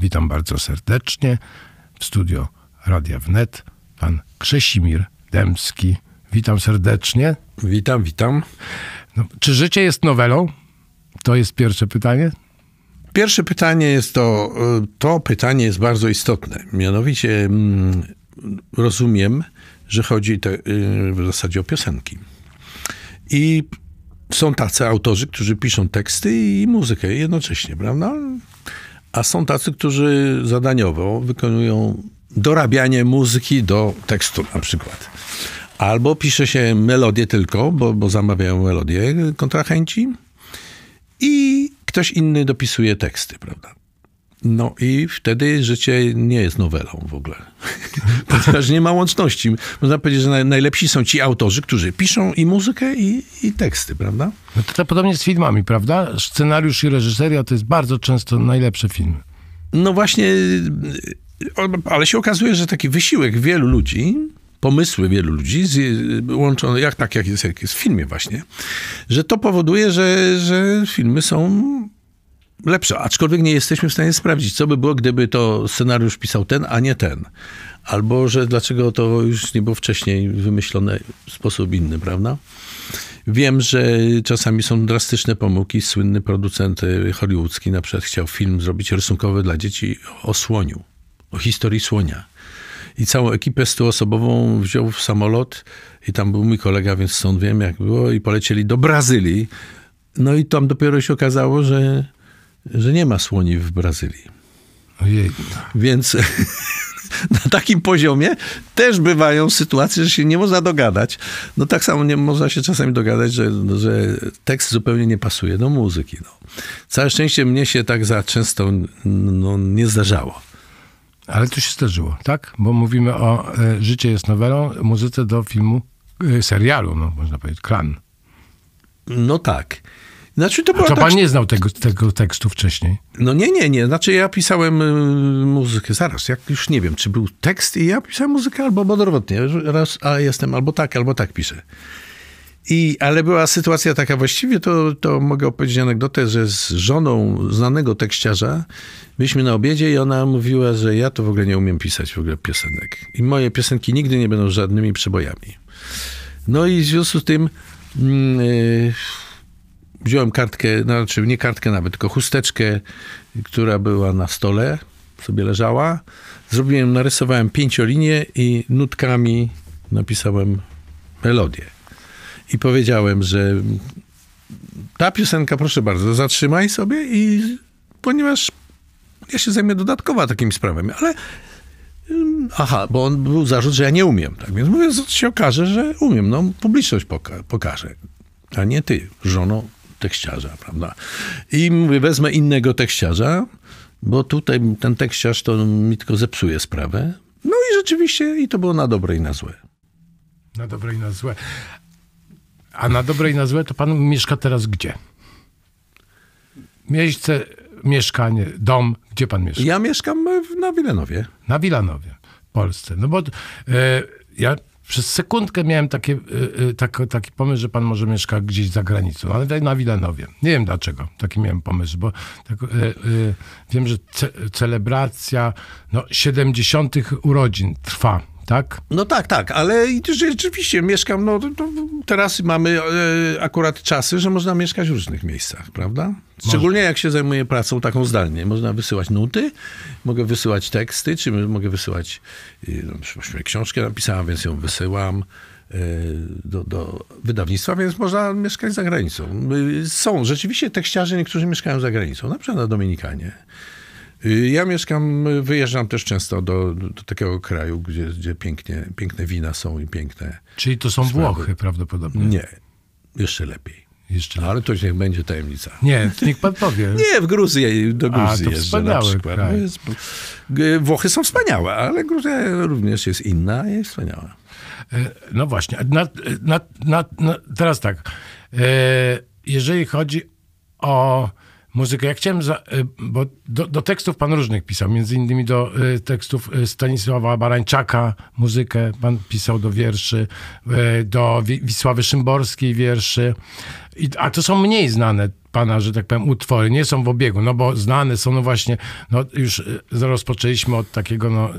Witam bardzo serdecznie w studio Radia Wnet pan Krzysimir Demski Witam serdecznie. Witam, witam. No, czy życie jest nowelą? To jest pierwsze pytanie. Pierwsze pytanie jest to, y, to pytanie jest bardzo istotne. Mianowicie mm, rozumiem, że chodzi te, y, w zasadzie o piosenki. I są tacy autorzy, którzy piszą teksty i muzykę jednocześnie, prawda? A są tacy, którzy zadaniowo wykonują dorabianie muzyki do tekstu na przykład. Albo pisze się melodię tylko, bo, bo zamawiają melodię kontrahenci i ktoś inny dopisuje teksty, prawda? No i wtedy życie nie jest nowelą w ogóle, ponieważ nie ma łączności. Można powiedzieć, że najlepsi są ci autorzy, którzy piszą i muzykę, i, i teksty, prawda? No to, to podobnie z filmami, prawda? Scenariusz i reżyseria to jest bardzo często najlepsze filmy. No właśnie, ale się okazuje, że taki wysiłek wielu ludzi pomysły wielu ludzi, łączone, jak tak jak jest, jak jest w filmie właśnie, że to powoduje, że, że filmy są lepsza, aczkolwiek nie jesteśmy w stanie sprawdzić, co by było, gdyby to scenariusz pisał ten, a nie ten. Albo, że dlaczego to już nie było wcześniej wymyślone w sposób inny, prawda? Wiem, że czasami są drastyczne pomyłki. Słynny producent e, hollywoodzki na przykład chciał film zrobić rysunkowy dla dzieci o słoniu, o historii słonia. I całą ekipę stuosobową wziął w samolot i tam był mój kolega, więc stąd wiem jak było i polecieli do Brazylii. No i tam dopiero się okazało, że że nie ma słoni w Brazylii. Ojej. Więc na takim poziomie też bywają sytuacje, że się nie można dogadać. No tak samo nie można się czasami dogadać, że, że tekst zupełnie nie pasuje do muzyki. No. Całe szczęście mnie się tak za często no, nie zdarzało. Ale to się zdarzyło, tak? Bo mówimy o e, Życie jest nowelą, muzyce do filmu, e, serialu, no, można powiedzieć, klan. No tak. Znaczy, to, była to znaczy, tak... pan nie znał tego, tego tekstu wcześniej? No nie, nie, nie. Znaczy ja pisałem y, muzykę, zaraz, jak już nie wiem, czy był tekst i ja pisałem muzykę albo odwrotnie. Raz, a jestem albo tak, albo tak piszę. I, ale była sytuacja taka, właściwie to, to mogę opowiedzieć anegdotę, że z żoną znanego tekściarza byliśmy na obiedzie i ona mówiła, że ja to w ogóle nie umiem pisać w ogóle piosenek. I moje piosenki nigdy nie będą żadnymi przebojami. No i w związku z tym... Mm, y, wziąłem kartkę, no, znaczy nie kartkę nawet, tylko chusteczkę, która była na stole, sobie leżała. Zrobiłem, narysowałem pięciolinię i nutkami napisałem melodię. I powiedziałem, że ta piosenka, proszę bardzo, zatrzymaj sobie i ponieważ ja się zajmę dodatkowo takimi sprawami, ale Aha, bo on był zarzut, że ja nie umiem. Tak więc mówię, że się okaże, że umiem. No, publiczność poka pokaże. A nie ty, żono tekściarza, prawda? I mówię, wezmę innego tekściarza, bo tutaj ten tekściarz to mi tylko zepsuje sprawę. No i rzeczywiście, i to było na dobre i na złe. Na dobre i na złe. A na dobre i na złe to pan mieszka teraz gdzie? Miejsce, mieszkanie, dom, gdzie pan mieszka? Ja mieszkam na Wilanowie. Na Wilanowie, w Polsce. No bo e, ja przez sekundkę miałem takie, yy, tak, taki pomysł, że pan może mieszka gdzieś za granicą, ale na Wilanowie. Nie wiem dlaczego taki miałem pomysł, bo tak, yy, yy, wiem, że ce celebracja no, 70. urodzin trwa tak? No tak, tak, ale rzeczywiście mieszkam, no teraz mamy e, akurat czasy, że można mieszkać w różnych miejscach, prawda? Szczególnie jak się zajmuję pracą taką zdalnie. Można wysyłać nuty, mogę wysyłać teksty, czy mogę wysyłać, y, no, książkę napisałam, więc ją wysyłam. E, do, do, wydawnictwa, więc można mieszkać za granicą. Y, są rzeczywiście tekściarze, niektórzy mieszkają za granicą, na przykład na Dominikanie. Y, ja mieszkam, y, wyjeżdżam też często do, do takiego kraju, gdzie, gdzie pięknie, piękne wina są i piękne. Czyli to są sprawy. Włochy prawdopodobnie? Nie, jeszcze lepiej. Jeszcze lepiej. No, ale to niech będzie tajemnica. Nie, niech pan powie. Nie, w Gruzji, do Gruzji A, to jeżdżę na przykład. Kraj. No, Włochy są wspaniałe, ale Gruzja również jest inna i jest wspaniała. E, no właśnie. Na, na, na, teraz tak. E, jeżeli chodzi o muzykę. Ja chciałem, za, y, bo do, do, tekstów pan różnych pisał, między innymi do y, tekstów y, Stanisława Barańczaka muzykę, pan pisał do wierszy, do Wisławy Szymborskiej wierszy, a to są mniej znane pana, że tak powiem, utwory nie są w obiegu, no bo znane są, no właśnie, no już rozpoczęliśmy od takiego, no,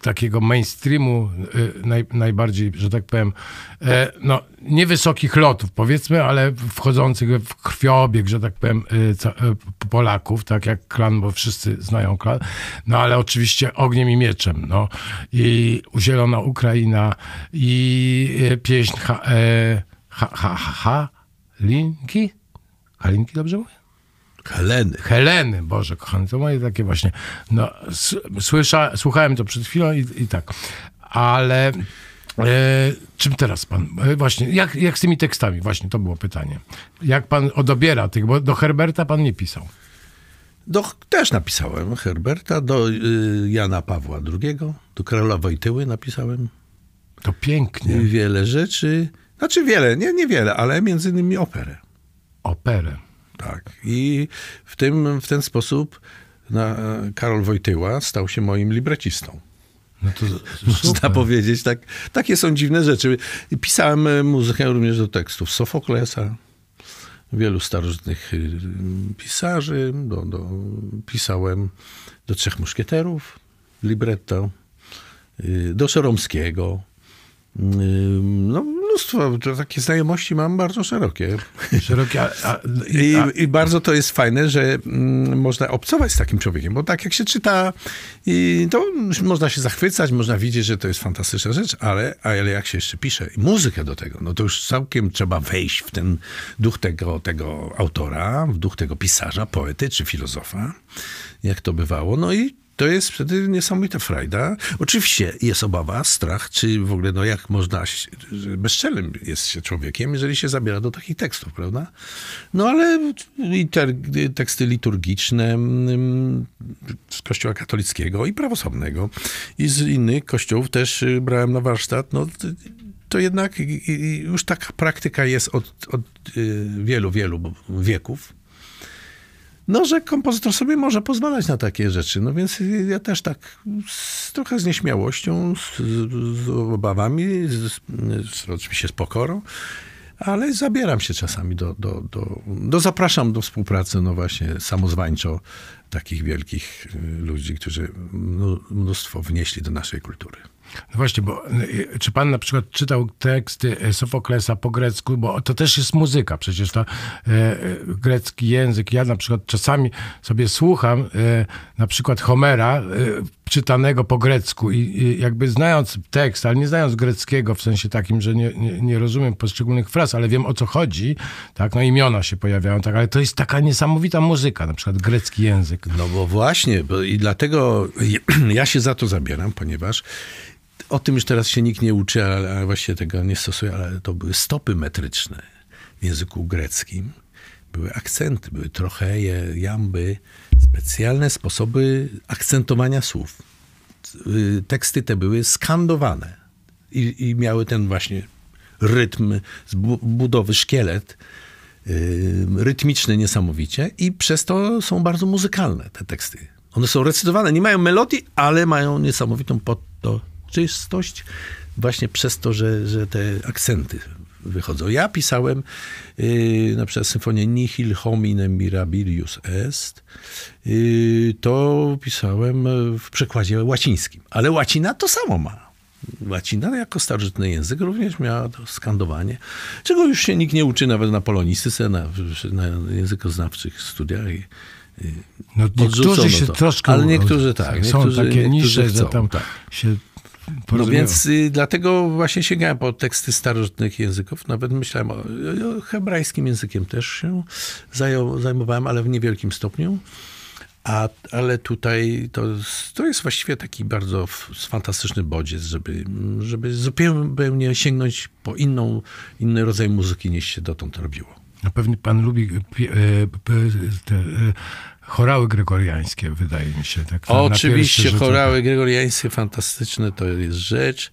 takiego mainstreamu naj, najbardziej, że tak powiem, no niewysokich lotów, powiedzmy, ale wchodzących w krwiobieg, że tak powiem, Polaków, tak jak klan, bo wszyscy znają klan, no ale oczywiście ogniem i mieczem, no i Zielona Ukraina i pieśń ha, ha, ha, ha, ha Linki? Halinki dobrze mówię? Heleny. Heleny, Boże kochany, to moje takie właśnie, no, słysza, słuchałem to przed chwilą i, i tak, ale... E, czym teraz pan, e, właśnie, jak, jak z tymi tekstami, właśnie to było pytanie. Jak pan odobiera tych, bo do Herberta pan nie pisał. Do, też napisałem Herberta, do y, Jana Pawła II, do Karola Wojtyły napisałem. To pięknie. Wiele rzeczy, znaczy wiele, nie, nie wiele, ale między innymi operę operę. Tak. I w, tym, w ten sposób na, Karol Wojtyła stał się moim librecistą. No to Można powiedzieć, tak, takie są dziwne rzeczy. Pisałem e, muzykę również do tekstów Sofoklesa, wielu starożytnych y, pisarzy, do, do, pisałem do Trzech Muszkieterów, libretto, y, do Szeromskiego. Y, no, mnóstwo. To takie znajomości mam bardzo szerokie. Szerokie. A, a, I, a... I, bardzo to jest fajne, że mm, można obcować z takim człowiekiem, bo tak jak się czyta, i, to można się zachwycać, można widzieć, że to jest fantastyczna rzecz, ale, ale jak się jeszcze pisze i muzykę do tego, no to już całkiem trzeba wejść w ten duch tego, tego autora, w duch tego pisarza, poety czy filozofa, jak to bywało. No i to jest wtedy niesamowita frajda. Oczywiście jest obawa, strach, czy w ogóle, no jak można, bezczelnym jest się człowiekiem, jeżeli się zabiera do takich tekstów, prawda? No ale i teksty liturgiczne mm, z kościoła katolickiego i prawosławnego i z innych kościołów też y, brałem na warsztat, no to jednak już taka praktyka jest od, od y, wielu, wielu wieków no, że kompozytor sobie może pozwalać na takie rzeczy. No więc ja też tak z, trochę z nieśmiałością, z, z obawami, z, z, oczywiście z pokorą, ale zabieram się czasami do, do, do, do, zapraszam do współpracy, no właśnie, samozwańczo takich wielkich y, ludzi, którzy mnóstwo wnieśli do naszej kultury. No właśnie, bo y, czy pan na przykład czytał teksty y, Sofoklesa po grecku, bo to też jest muzyka, przecież to e, grecki język. Ja na przykład czasami sobie słucham e, na przykład Homera e, czytanego po grecku i, i, jakby znając tekst, ale nie znając greckiego w sensie takim, że nie, nie, nie, rozumiem poszczególnych fraz, ale wiem o co chodzi, tak, no imiona się pojawiają, tak, ale to jest taka niesamowita muzyka, na przykład grecki język. No bo właśnie, bo i dlatego ja się za to zabieram, ponieważ o tym już teraz się nikt nie uczy, ale, ale tego nie stosuje, ale to były stopy metryczne w języku greckim. Były akcenty, były trocheje, jamby, specjalne sposoby akcentowania słów. Y, teksty te były skandowane i, i miały ten właśnie rytm budowy, szkielet y, rytmiczny niesamowicie i przez to są bardzo muzykalne te teksty. One są recytowane, nie mają melodii, ale mają niesamowitą pod to czystość właśnie przez to, że, że te akcenty wychodzą. Ja pisałem yy, na przykład symfonię Nihil hominem mirabilius est. Yy, to pisałem w przekładzie łacińskim. Ale łacina to samo ma. Łacina jako starożytny język również miała to skandowanie, czego już się nikt nie uczy nawet na polonistyce, na, na językoznawczych studiach. No, niektórzy się to. troszkę. Ale niektórzy tak. Są niektórzy, takie niższe. że tam tak. się no więc y, dlatego właśnie sięgałem po teksty starożytnych języków. Nawet myślałem o, o hebrajskim językiem też się zajął, zajmowałem, ale w niewielkim stopniu. A, ale tutaj to, to jest właściwie taki bardzo fantastyczny bodziec, żeby, żeby zupełnie sięgnąć po inną, inny rodzaj muzyki niż się dotąd robiło. No pewnie pan lubi e, e, e, te chorały gregoriańskie, wydaje mi się. Tak Oczywiście, chorały tak. gregoriańskie fantastyczne to jest rzecz.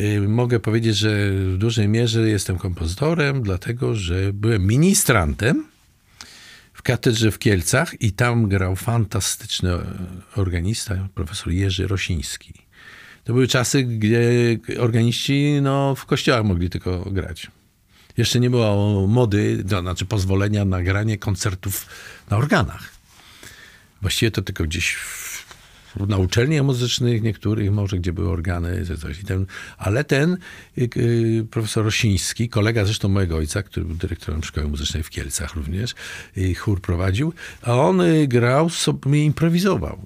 Y, mogę powiedzieć, że w dużej mierze jestem kompozytorem, dlatego że byłem ministrantem w katedrze w Kielcach i tam grał fantastyczny organista, profesor Jerzy Rosiński. To były czasy, gdzie organiści no, w kościołach mogli tylko grać. Jeszcze nie było mody, to znaczy pozwolenia na granie koncertów na organach. Właściwie to tylko gdzieś w, na uczelniach muzycznych niektórych, może gdzie były organy, coś. ale ten y, y, profesor Rosiński, kolega zresztą mojego ojca, który był dyrektorem szkoły muzycznej w Kielcach również, y, chór prowadził, a on grał, sobie improwizował.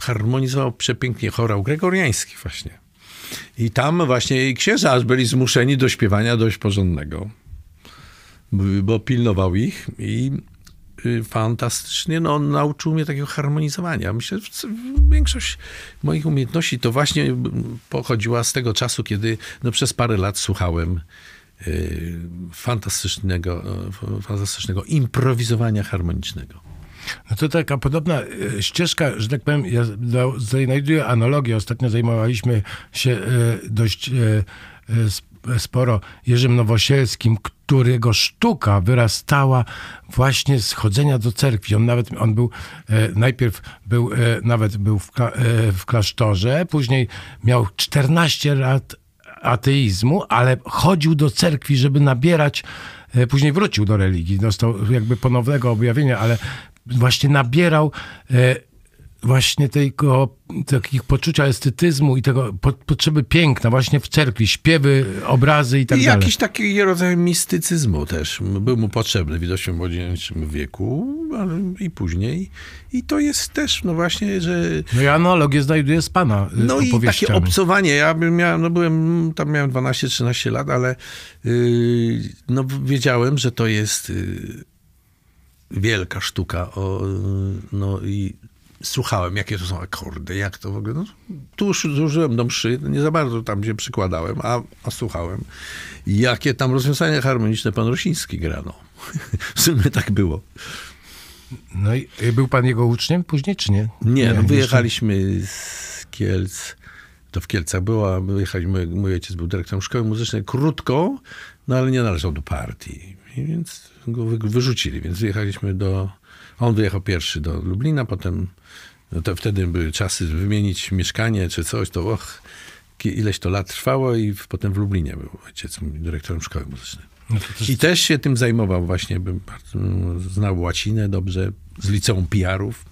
Harmonizował przepięknie chorał gregoriański właśnie. I tam właśnie księża byli zmuszeni do śpiewania dość porządnego, bo pilnował ich i Y, fantastycznie. No, on nauczył mnie takiego harmonizowania. Myślę, że większość moich umiejętności to właśnie y, pochodziła z tego czasu, kiedy no, przez parę lat słuchałem y, fantastycznego, fantastycznego improwizowania harmonicznego. No to taka podobna ścieżka, że tak powiem, ja znajduję analogię. Ostatnio zajmowaliśmy się dość sporo Jerzym Nowosielskim, którego sztuka wyrastała właśnie z chodzenia do cerkwi. On nawet, on był, e, najpierw był, e, nawet był w, kla, e, w klasztorze, później miał 14 lat ateizmu, ale chodził do cerkwi, żeby nabierać, e, później wrócił do religii, dostał jakby ponownego objawienia, ale właśnie nabierał e, właśnie tego, takich poczucia estetyzmu i tego po, potrzeby piękna, właśnie w cerkwi, śpiewy, obrazy i tak I dalej. Jakiś taki rodzaj mistycyzmu też był mu potrzebny widocznie w młodzieńczym wieku ale i później. I to jest też, no właśnie, że... No ja analogię znajduję z pana y, No i takie obcowanie. Ja miał no byłem, tam miałem 12-13 lat, ale yy, no wiedziałem, że to jest... Yy, wielka sztuka o, y, no i słuchałem, jakie to są akordy, jak to w ogóle. No, tu zużyłem do mszy, no, nie za bardzo tam się przykładałem, a, a słuchałem, jakie tam rozwiązania harmoniczne pan Rosiński grano. w sumie tak było. No i był pan jego uczniem później, czy nie? Nie, no wyjechaliśmy z Kielc. To w Kielcach była, wyjechaliśmy, mój, mój ojciec był dyrektorem szkoły muzycznej, krótko, no ale nie należał do partii, I więc go wyrzucili, więc wyjechaliśmy do, on wyjechał pierwszy do Lublina, potem no to wtedy były czasy wymienić mieszkanie czy coś, to och, ileś to lat trwało i potem w Lublinie był ojciec dyrektorem szkoły muzycznej. No też... I też się tym zajmował właśnie, bym no, znał łacinę dobrze z liceum PR-ów,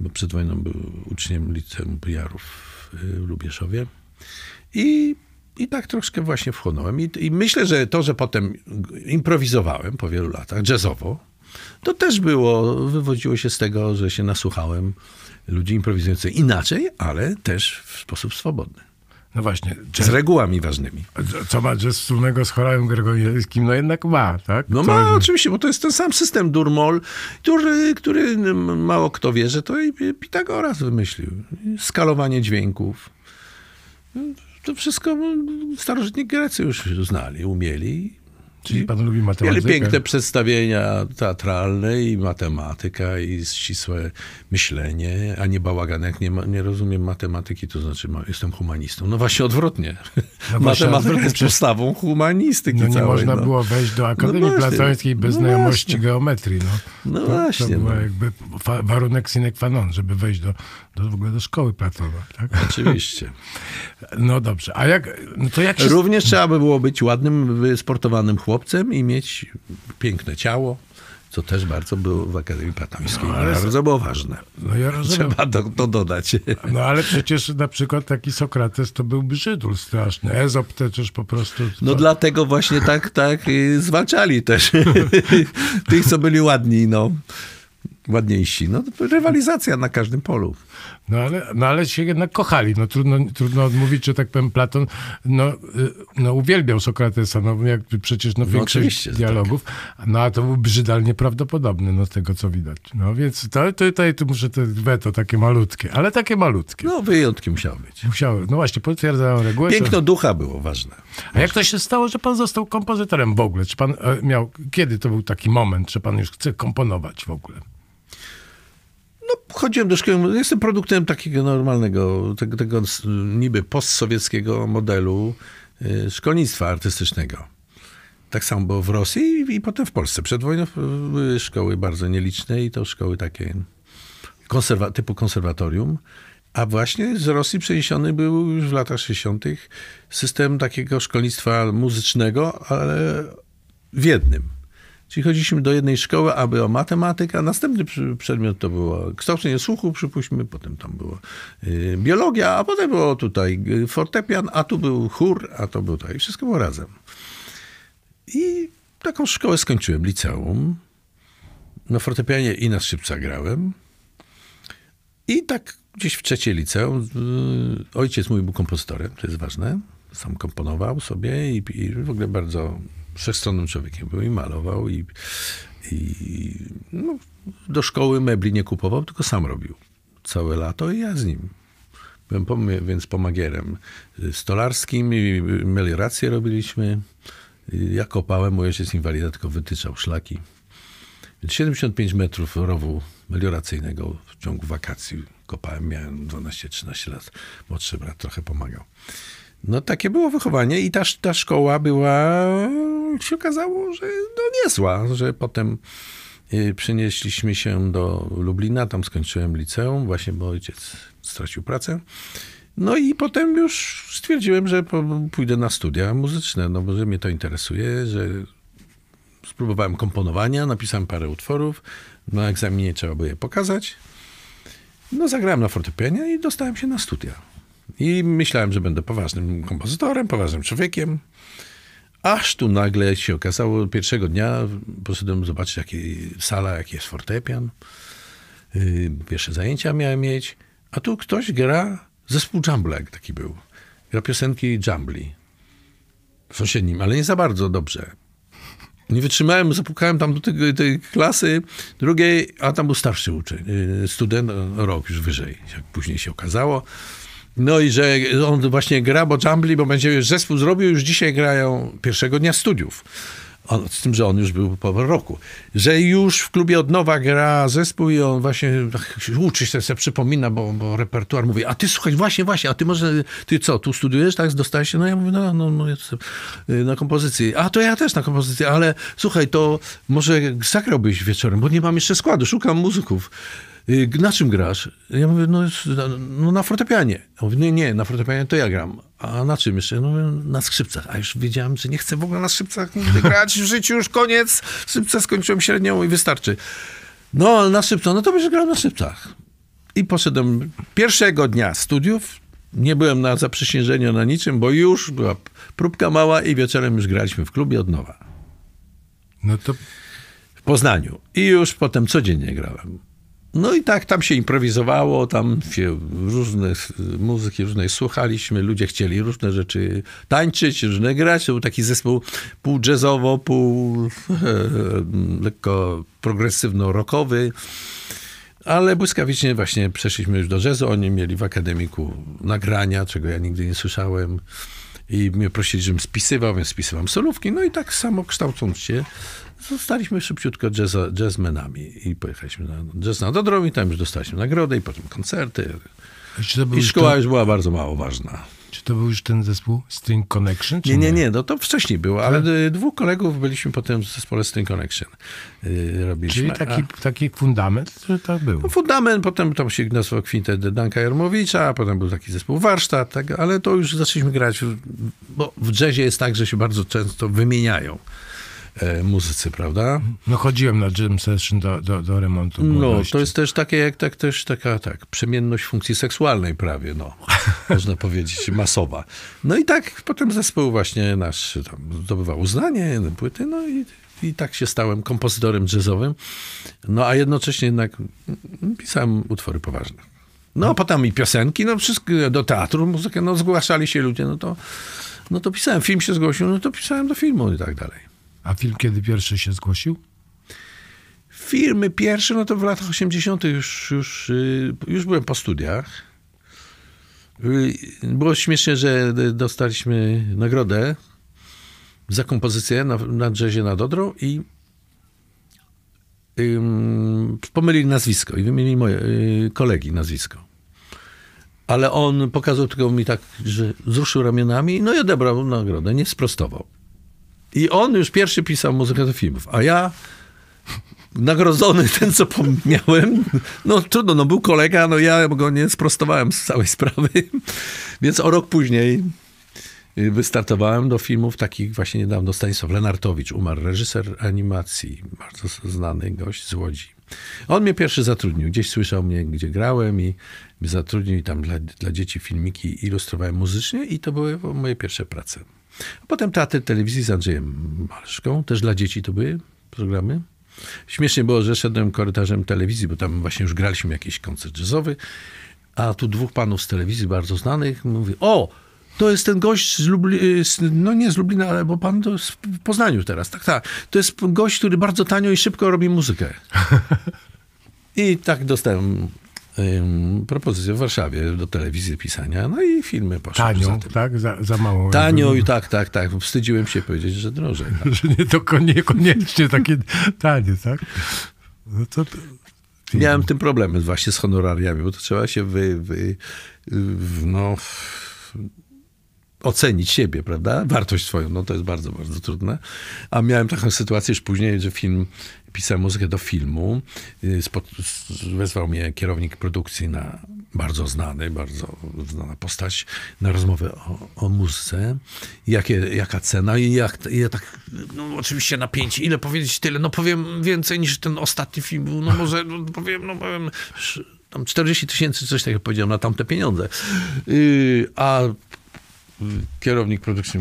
bo przed wojną był uczniem liceum PR-ów y, w Lubieszowie. I, i tak troszkę właśnie wchłonąłem. I, I, myślę, że to, że potem improwizowałem po wielu latach, jazzowo, to też było, wywodziło się z tego, że się nasłuchałem ludzi improwizujących inaczej, ale też w sposób swobodny. No właśnie. Czy... Z regułami ważnymi. Co ma jazz wspólnego z chorałem gregoriańskim? No jednak ma, tak? No ma, oczywiście, bo to jest ten sam system Durmol, który, który mało kto wie, że to i Pitagoras wymyślił. Skalowanie dźwięków. To wszystko starożytni Grecy już znali, umieli Czyli pan lubi matematykę? Mieli piękne przedstawienia teatralne i matematyka i ścisłe myślenie, a nie bałagan. Jak nie, ma, nie rozumiem matematyki, to znaczy jestem humanistą. No właśnie odwrotnie. No Matematyka jest podstawą humanistyki No nie całej, można no. było wejść do no Akademii no Platońskiej bez no znajomości geometrii. No, no to, właśnie. To był no. jakby warunek sine qua non, żeby wejść do, do, w ogóle do szkoły Platona. Tak? Oczywiście. no dobrze. A jak, no to jak się... Również trzeba by było być ładnym, wysportowanym chłopcem chłopcem i mieć piękne ciało, co też bardzo było w Akademii Patońskiej. No, ale... Bardzo było ważne. No, ja Trzeba to dodać. No ale przecież na przykład taki Sokrates to był Żydul straszny. Ezop też po prostu... No dlatego właśnie tak, tak y, zwalczali też tych, co byli ładni, no ładniejsi. No, rywalizacja na każdym polu. No ale, no ale się jednak kochali. No, trudno, trudno odmówić, że tak powiem, Platon no, y, no, uwielbiał Sokratesa, no jak przecież no, no większość tak. dialogów, tak. no a to był brzydalnie prawdopodobny, no z tego co widać. No więc to, tutaj tu muszę te weto takie malutkie, ale takie malutkie. No wyjątki musiały być. Musiały, no właśnie, potwierdzają regułę. Piękno to... ducha było ważne. A ważne. jak to się stało, że pan został kompozytorem w ogóle? Czy pan e, miał, kiedy to był taki moment, że pan już chce komponować w ogóle? No, chodziłem do szkoły, jestem produktem takiego normalnego, tego, tego niby postsowieckiego modelu y, szkolnictwa artystycznego. Tak samo było w Rosji i, i potem w Polsce. Przed wojną y, były szkoły bardzo nieliczne i to szkoły takie konserwa typu konserwatorium. A właśnie z Rosji przeniesiony był już w latach 60. system takiego szkolnictwa muzycznego, ale w jednym. Czyli chodziliśmy do jednej szkoły, o matematykę, matematyka, następny przedmiot to było kształcenie słuchu, przypuśćmy, potem tam było y, biologia, a potem było tutaj y, fortepian, a tu był chór, a to był tutaj. Wszystko było razem. I taką szkołę skończyłem, liceum. Na fortepianie i na szybca grałem. I tak gdzieś w trzecie liceum, y, ojciec mój był kompozytorem, to jest ważne, sam komponował sobie i, i w ogóle bardzo wszechstronnym człowiekiem był i malował i, i no, do szkoły mebli nie kupował, tylko sam robił. Całe lato i ja z nim. Byłem pom więc pomagierem y, stolarskim, i meliorację robiliśmy. Y, ja kopałem, mój ojciec inwalida tylko wytyczał szlaki. Więc 75 metrów rowu melioracyjnego w ciągu wakacji kopałem. Miałem 12-13 lat. Młodszy brat trochę pomagał. No takie było wychowanie i ta, ta szkoła była się okazało, że no nie zła, że potem y, przenieśliśmy się do Lublina, tam skończyłem liceum, właśnie bo ojciec stracił pracę. No i potem już stwierdziłem, że pójdę na studia muzyczne, no bo że mnie to interesuje, że spróbowałem komponowania, napisałem parę utworów, na egzaminie trzeba było je pokazać. No zagrałem na fortepianie i dostałem się na studia. I myślałem, że będę poważnym kompozytorem, poważnym człowiekiem. Aż tu nagle się okazało, pierwszego dnia poszedłem zobaczyć, jakie sala, jaki jest fortepian. Y, pierwsze zajęcia miałem mieć, a tu ktoś gra, zespół jak taki był. Gra piosenki Jumbli. W sąsiednim, ale nie za bardzo dobrze. Nie wytrzymałem, zapukałem tam do tej, tej klasy drugiej, a tam był starszy uczeń, y, student, rok już wyżej, jak później się okazało. No i że on właśnie gra, bo Jumbly, bo będzie już zespół zrobił, już dzisiaj grają pierwszego dnia studiów. On, z tym, że on już był po roku. Że już w klubie od nowa gra zespół i on właśnie uczy się, sobie przypomina, bo, bo repertuar mówi, a ty słuchaj, właśnie, właśnie, a ty może, ty co, tu studiujesz, tak, dostałeś się? No ja mówię, no, no, no y, na kompozycji. A to ja też na kompozycji, ale słuchaj, to może zagrałbyś wieczorem, bo nie mam jeszcze składu, szukam muzyków. Y, na czym grasz? Ja mówię, no, no na fortepianie. Ja mówię, nie, nie, na fortepianie to ja gram. A na czym jeszcze? No, na skrzypcach. A już wiedziałem, że nie chcę w ogóle na skrzypcach nigdy grać w życiu, już koniec. Skrzypce skończyłem średnią i wystarczy. No, ale na skrzypcach. no to będziesz grał na skrzypcach. I poszedłem pierwszego dnia studiów, nie byłem na zaprzysiężeniu na niczym, bo już była próbka mała i wieczorem już graliśmy w klubie od nowa. No to... W Poznaniu. I już potem codziennie grałem. No i tak tam się improwizowało, tam się różne y, muzyki różne słuchaliśmy, ludzie chcieli różne rzeczy tańczyć, różne grać. To był taki zespół pół jazzowo, pół e, lekko progresywno-rockowy. Ale błyskawicznie właśnie przeszliśmy już do jazzu. Oni mieli w akademiku nagrania, czego ja nigdy nie słyszałem. I mnie prosili, żebym spisywał, więc spisywałem solówki. No i tak samo kształcąc się Zostaliśmy no, szybciutko jazz, jazzmenami i pojechaliśmy na jazz na Dodrom i tam już dostaliśmy nagrodę i potem koncerty. I szkoła już była bardzo mało ważna. Czy to był już ten zespół String Connection? Nie, nie, nie, no to wcześniej było, tak. ale tak? dwóch kolegów byliśmy potem w zespole String Connection. Yy, robiliśmy. Czyli taki, a... taki fundament, że tak był. No, fundament, potem tam się nazwał kwintet Danka Jarmowicza, potem był taki zespół Warsztat, tak, ale to już zaczęliśmy grać, w, bo w jazzie jest tak, że się bardzo często wymieniają. E, muzycy, prawda? No chodziłem na jam session do, do, do remontu. No, to jest też takie, jak tak też taka, tak, przemienność funkcji seksualnej prawie, no, można powiedzieć, masowa. No i tak potem zespół właśnie nasz tam zdobywał uznanie, płyty, no i i tak się stałem kompozytorem jazzowym. No a jednocześnie jednak pisałem utwory poważne. No a potem i piosenki, no wszystko do teatru, muzykę, no zgłaszali się ludzie, no to, no to pisałem. Film się zgłosił, no to pisałem do filmu i tak dalej. A film kiedy pierwszy się zgłosił? Filmy pierwsze, no to w latach 80. już, już, y, już byłem po studiach. Y, było śmiesznie, że dostaliśmy nagrodę za kompozycję na, na drzezie nad Odrą i ym, pomylili nazwisko i wymienili moje y, kolegi nazwisko. Ale on pokazał tylko mi tak, że wzruszył ramionami, no i odebrał nagrodę, nie sprostował. I on już pierwszy pisał muzykę do filmów, a ja nagrodzony ten, co miałem, no trudno, no był kolega, no ja go nie sprostowałem z całej sprawy, więc o rok później y, wystartowałem do filmów takich właśnie niedawno Stanisław Lenartowicz, umarł reżyser animacji, bardzo znany gość z Łodzi. On mnie pierwszy zatrudnił, gdzieś słyszał mnie, gdzie grałem i mnie zatrudnił i tam dla, dla dzieci filmiki ilustrowałem muzycznie i to były moje pierwsze prace. A potem teatr telewizji z Andrzejem Malszką, też dla dzieci to były programy. Śmiesznie było, że szedłem korytarzem telewizji, bo tam właśnie już graliśmy jakiś koncert jazzowy, a tu dwóch panów z telewizji bardzo znanych mówi, o, to jest ten gość z Lublina, no nie z Lublina, ale bo pan to jest w Poznaniu teraz, tak, tak. To jest gość, który bardzo tanio i szybko robi muzykę. I tak dostałem propozycję w Warszawie do telewizji pisania, no i filmy poszły. Tanią, za tak? Za, za mało. Tanią i tak, tak, tak. Wstydziłem się powiedzieć, że drożej. Tak. że nie, to niekoniecznie takie tanie, tak? No to... Miałem tym problemy właśnie z honorariami, bo to trzeba się wy, wy, no, ocenić siebie, prawda? Wartość swoją, no to jest bardzo, bardzo trudne. A miałem taką sytuację już później, że film, pisałem muzykę do filmu. Y, spod, wezwał mnie kierownik produkcji na bardzo znany, bardzo znana postać, na rozmowę o, o muzyce. Jakie, jaka cena i jak, ja tak, no oczywiście napięcie, ile powiedzieć, tyle. No powiem więcej niż ten ostatni film, no może no, powiem, no powiem tam 40 tysięcy, coś takiego powiedziałem, na tamte pieniądze. Yy, a kierownik produkcji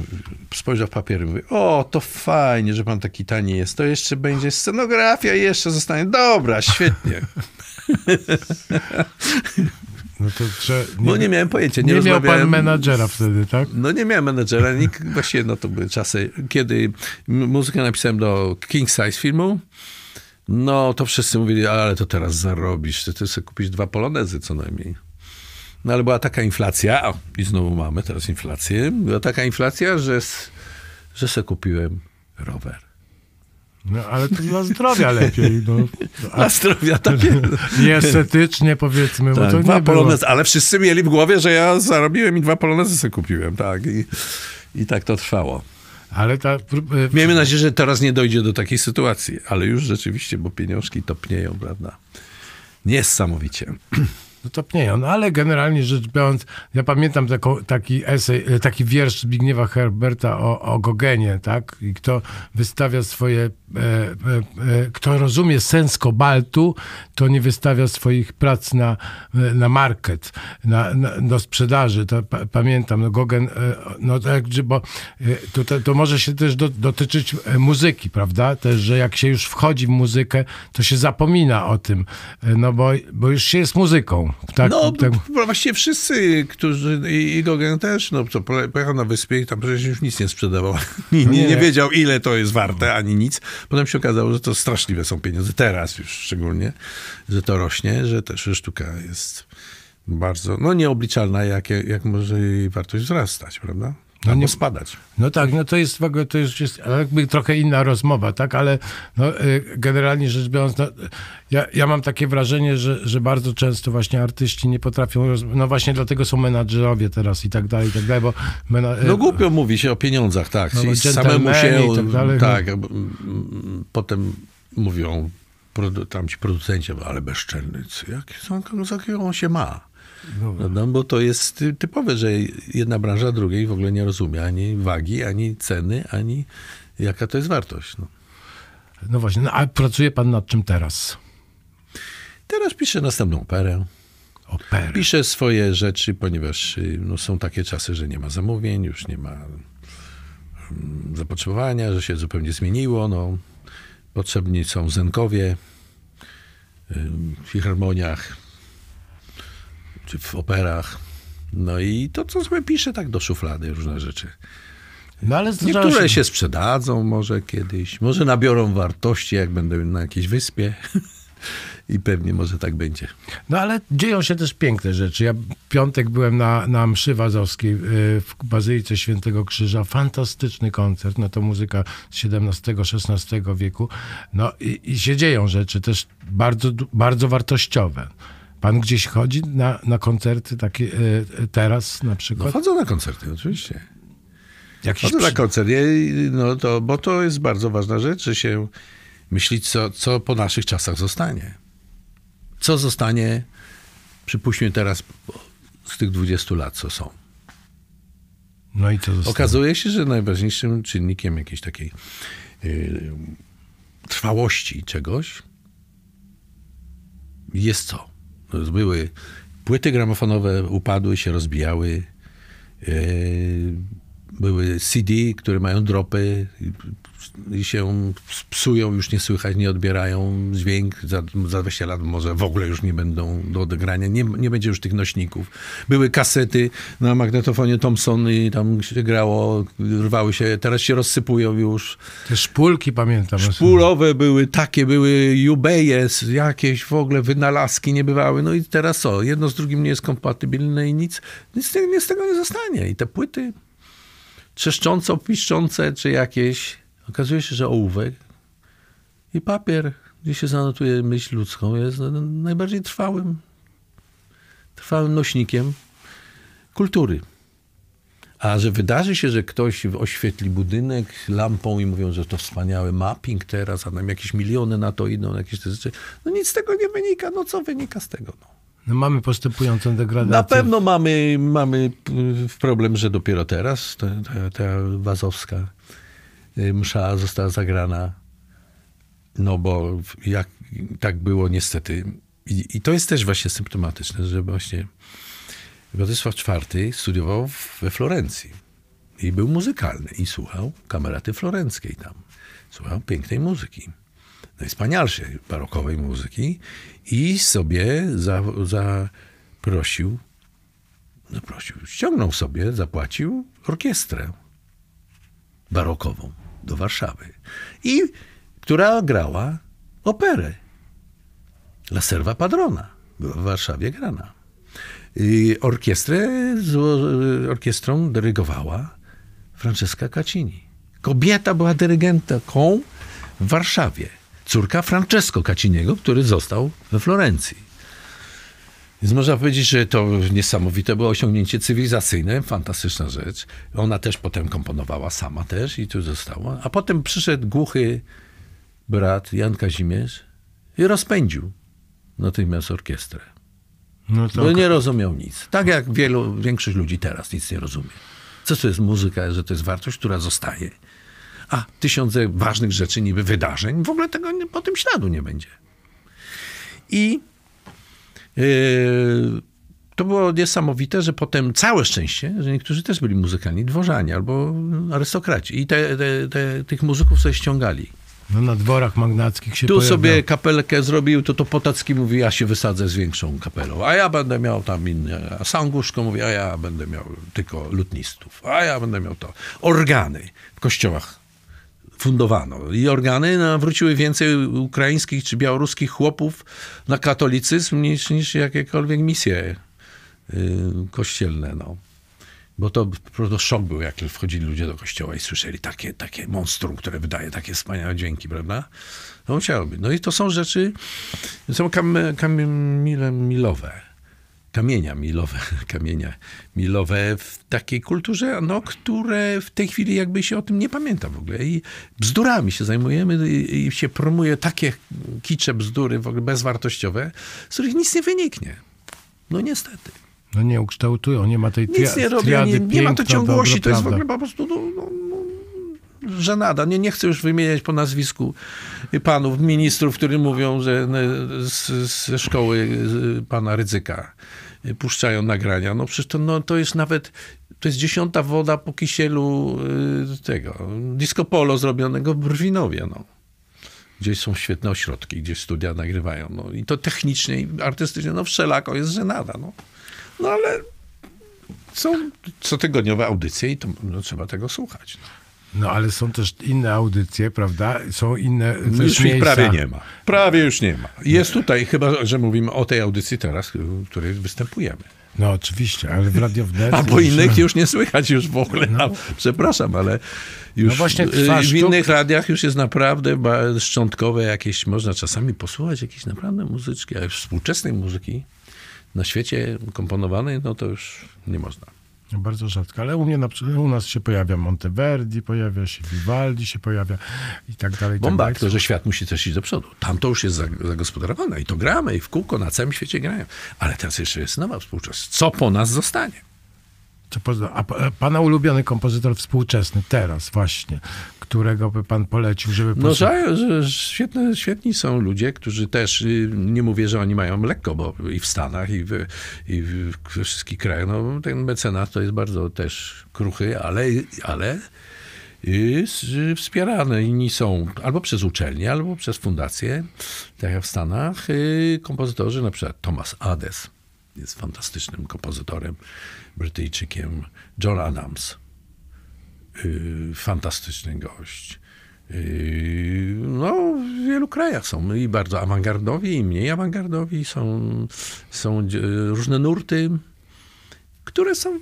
spojrzał w papiery i mówi, o, to fajnie, że pan taki tani jest, to jeszcze będzie scenografia jeszcze zostanie. Dobra, świetnie. No to, nie, Bo no, nie miałem pojęcia. Nie, nie miał pan menadżera wtedy, tak? No nie miałem menadżera. Nikt, właśnie no to były czasy, kiedy muzykę napisałem do King Size filmu. No to wszyscy mówili, ale to teraz zarobisz, ty, ty sobie kupisz dwa polonezy co najmniej. No ale była taka inflacja, o, i znowu mamy teraz inflację, była taka inflacja, że, że se kupiłem rower. No, ale to dla zdrowia lepiej. No. A, dla zdrowia, tak. Nieestetycznie powiedzmy, tak, bo to dwa nie polonez, było. Ale wszyscy mieli w głowie, że ja zarobiłem i dwa polonezy sobie kupiłem, tak. I, i tak to trwało. Ale ta... Miejmy nadzieję, że teraz nie dojdzie do takiej sytuacji, ale już rzeczywiście, bo pieniążki topnieją, prawda? Niesamowicie. no topnieją. No ale generalnie rzecz biorąc, ja pamiętam taką, taki esej, e, taki wiersz Zbigniewa Herberta o, o Gogenie, tak? I kto wystawia swoje, e, e, e kto rozumie sens kobaltu, to nie wystawia swoich prac na, e, na market, na, na do sprzedaży. To pamiętam, no Gogen, no tak, bo to, to, to może się też do, dotyczyć muzyki, prawda? Też, że jak się już wchodzi w muzykę, to się zapomina o tym, no bo, bo już się jest muzyką. Tak, no, tak. właściwie wszyscy, którzy, i Gen też, no, to pojechał na wyspie i tam przecież już nic nie sprzedawał. Nie, nie, nie wiedział, ile to jest warte, ani nic. Potem się okazało, że to straszliwe są pieniądze, teraz już szczególnie, że to rośnie, że też sztuka jest bardzo, no, nieobliczalna, jak, jak może jej wartość wzrastać, prawda? No nie spadać. No tak, no to jest w ogóle, to już jest jakby trochę inna rozmowa, tak, ale no, y, generalnie rzecz biorąc, no, ja, ja mam takie wrażenie, że, że bardzo często właśnie artyści nie potrafią, no właśnie dlatego są menadżerowie teraz i tak dalej, i tak dalej, bo... Y, no głupio mówi się o pieniądzach, tak, no, samemu się, i tak, dalej, no. tak no. potem mówią tamci producenci, ale bezczelnicy, jak, on, no, jak on się ma? No, no bo to jest typowe, że jedna branża drugiej w ogóle nie rozumie ani wagi, ani ceny, ani jaka to jest wartość. No, no właśnie, no, a pracuje pan nad czym teraz? Teraz piszę następną operę. Operę. Piszę swoje rzeczy, ponieważ y, no, są takie czasy, że nie ma zamówień, już nie ma mm, zapotrzebowania, że się zupełnie zmieniło. No. Potrzebni są zenkowie y, w filharmoniach, czy w operach. No i to, co sobie pisze, tak do szuflady różne rzeczy. No, ale Niektóre się... sprzedadzą może kiedyś, może nabiorą wartości, jak będą na jakiejś wyspie. I pewnie może tak będzie. No ale dzieją się też piękne rzeczy. Ja piątek byłem na, na mszy wazowskiej y, w Bazylice Świętego Krzyża. Fantastyczny koncert. No to muzyka z XVII-XVI wieku. No i, i się dzieją rzeczy też bardzo, bardzo wartościowe. Pan gdzieś chodzi na, na koncerty takie e, e, teraz na przykład? No chodzę na koncerty, oczywiście. Jakiś chodzę przy... na koncerty, no to, bo to jest bardzo ważna rzecz, że się myśli, co, co po naszych czasach zostanie. Co zostanie, przypuśćmy teraz, z tych 20 lat, co są. No i co Okazuje się, że najważniejszym czynnikiem jakiejś takiej yy, trwałości czegoś jest co? były płyty gramofonowe, upadły się, rozbijały. E, były CD, które mają dropy, i się psują, już nie słychać, nie odbierają dźwięk. Za, za 20 lat może w ogóle już nie będą do odegrania, nie, nie będzie już tych nośników. Były kasety na magnetofonie Thomson i tam się grało, rwały się, teraz się rozsypują już. Te szpulki pamiętam. Szpulowe były, takie były, UBS, jakieś w ogóle wynalazki nie bywały. No i teraz co? Jedno z drugim nie jest kompatybilne i nic, nic, nic z tego nie zostanie. I te płyty trzeszczące piszczące, czy jakieś Okazuje się, że ołówek i papier, gdzie się zanotuje myśl ludzką, jest najbardziej trwałym, trwałym nośnikiem kultury. A że wydarzy się, że ktoś oświetli budynek lampą i mówią, że to wspaniały mapping teraz, a nam jakieś miliony na to idą, jakieś te rzeczy. No nic z tego nie wynika. No co wynika z tego? No. no mamy postępującą degradację. Na pewno mamy, mamy problem, że dopiero teraz ta, ta, ta wazowska Y, msza została zagrana. No bo jak, tak było niestety. I, I, to jest też właśnie symptomatyczne, że właśnie Władysław IV studiował we Florencji i był muzykalny i słuchał kameraty florenckiej tam. Słuchał pięknej muzyki, Najspanialszej barokowej muzyki i sobie zaprosił, zaprosił, no ściągnął sobie, zapłacił orkiestrę barokową do Warszawy. I która grała operę. La Serva Padrona była w Warszawie grana. I orkiestrę z, e, orkiestrą dyrygowała Francesca Cacini. Kobieta była dyrygentką w Warszawie. Córka Francesco Caciniego, który został we Florencji. Więc można powiedzieć, że to niesamowite było osiągnięcie cywilizacyjne, fantastyczna rzecz. Ona też potem komponowała sama też i tu została. A potem przyszedł głuchy brat Jan Kazimierz i rozpędził natychmiast orkiestrę. No tak. Bo nie rozumiał nic. Tak jak wielu, większość ludzi teraz nic nie rozumie. Co to jest muzyka, że to jest wartość, która zostaje. A tysiące ważnych rzeczy, niby wydarzeń, w ogóle tego po tym śladu nie będzie. I Yy, to było niesamowite, że potem całe szczęście, że niektórzy też byli muzykani, dworzani albo arystokraci. I te, te, te, tych muzyków sobie ściągali. No na dworach magnackich się Tu pojawiał. sobie kapelkę zrobił, to to Potacki mówi, ja się wysadzę z większą kapelą, a ja będę miał tam inne. A Sanguszko mówi, a ja będę miał tylko lutnistów, a ja będę miał to. Organy w kościołach fundowano. I organy nawróciły no, więcej ukraińskich czy białoruskich chłopów na katolicyzm niż, niż jakiekolwiek misje y, kościelne. No. Bo to po prostu szok był, jak wchodzili ludzie do kościoła i słyszeli takie, takie monstrum, które wydaje takie wspaniałe dźwięki, prawda? No musiało być. No i to są rzeczy, są kam, milowe kamienia milowe, kamienia milowe w takiej kulturze, no, które w tej chwili jakby się o tym nie pamięta w ogóle. I bzdurami się zajmujemy i, i się promuje takie kicze bzdury w ogóle bezwartościowe, z których nic nie wyniknie. No niestety. No nie ukształtują, nie ma tej tria- Nic nie nie, nie, ma to ciągłości, to jest w ogóle po prostu no, no, żenada. Nie, nie chcę już wymieniać po nazwisku panów ministrów, którzy mówią, że e, z, z szkoły e, pana Rydzyka puszczają nagrania. No przecież to, no, to jest nawet, to jest dziesiąta woda po kisielu e, tego, disco polo zrobionego w Brwinowie, no. Gdzieś są świetne ośrodki, gdzie studia nagrywają. No. I to technicznie i artystycznie, no wszelako jest żenada, no. No ale są cotygodniowe audycje i to, no, trzeba tego słuchać. No. No ale są też inne audycje, prawda? Są inne. No już ich prawie nie ma. Prawie już nie ma. Jest tutaj, chyba że mówimy o tej audycji teraz, w której występujemy. No oczywiście, ale w Radio Wnet... A po już... innych już nie słychać już w ogóle. No. Przepraszam, ale no już no w innych radiach już jest naprawdę szczątkowe jakieś, można czasami posłuchać jakieś naprawdę muzyczki, ale współczesnej muzyki na świecie komponowanej, no to już nie można. Bardzo rzadko, ale u mnie na, u nas się pojawia Monteverdi, pojawia się Vivaldi, się pojawia i tak dalej. I tak Bomba, tak dalej. to, że świat musi też iść do przodu. Tam to już jest zagospodarowane i to gramy i w kółko na całym świecie grają. Ale teraz jeszcze jest nowa współczesność. Co po nas zostanie? A pana ulubiony kompozytor współczesny teraz właśnie, którego by pan polecił, żeby... No że, świetne, świetni są ludzie, którzy też, y, nie mówię, że oni mają lekko, bo i w Stanach, i w, i w wszystkich krajach, no ten mecenat to jest bardzo też kruchy, ale, ale y, wspierane. Inni są albo przez uczelnie, albo przez fundacje, tak jak w Stanach. Y, kompozytorzy, na przykład Thomas Ades jest fantastycznym kompozytorem, Brytyjczykiem, John Adams Y, fantastyczny gość. Y, no, w wielu krajach są i bardzo awangardowi, i mniej awangardowi. Są, są różne nurty, które są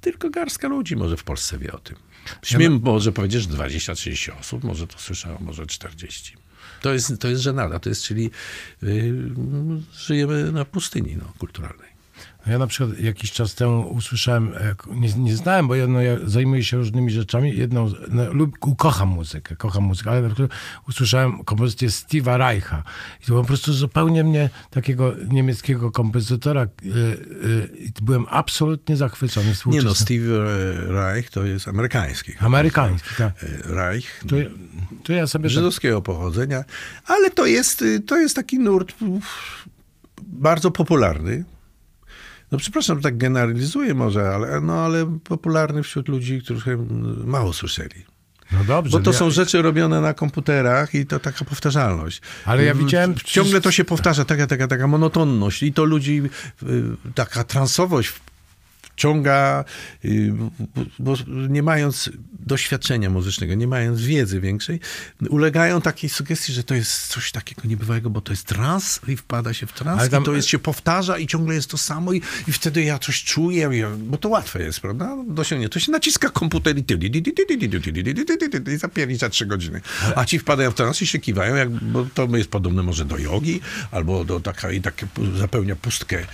tylko garstka ludzi może w Polsce wie o tym. Śmiem ja może powiedzieć, że 20-30 osób, może to słyszałem, może 40. To jest, to jest żenada, to jest, czyli yy, żyjemy na pustyni no, kulturalnej. Ja na przykład jakiś czas temu usłyszałem, e, nie, nie znałem, bo ja, no, ja zajmuję się różnymi rzeczami. Jedną, no, lub, kocham muzykę, kocham muzykę, ale na przykład usłyszałem kompozycję Steve'a Reicha. I to po prostu zupełnie mnie, takiego niemieckiego kompozytora, y, y, byłem absolutnie zachwycony. Nie no, Steve Reich to jest amerykański. Amerykański, tak. Reich. To, to ja sobie... Żydowskiego tak... pochodzenia, ale to jest, y, to jest taki nurt bardzo popularny no przepraszam, tak generalizuję może, ale, no, ale popularny wśród ludzi, którzy mało słyszeli. No dobrze. Bo to no są rzeczy robione na komputerach i to taka powtarzalność. Ale ja widziałem... Ciągle to się powtarza, taka, taka, taka monotonność i to ludzi, y, taka transowość ciąga, bo nie mając doświadczenia muzycznego, nie mając wiedzy większej, ulegają takiej sugestii, że to jest coś takiego niebywałego, bo to jest trans i wpada się w trans tam... to jest, się powtarza i ciągle jest to samo i, i wtedy ja coś czuję, bo to łatwe jest, prawda? Dosięgnie. To się naciska komputer i i za trzy godziny. A ci wpadają w trans i się kiwają, jak, bo to jest podobne może do jogi, albo do taka i tak zapełnia pustkę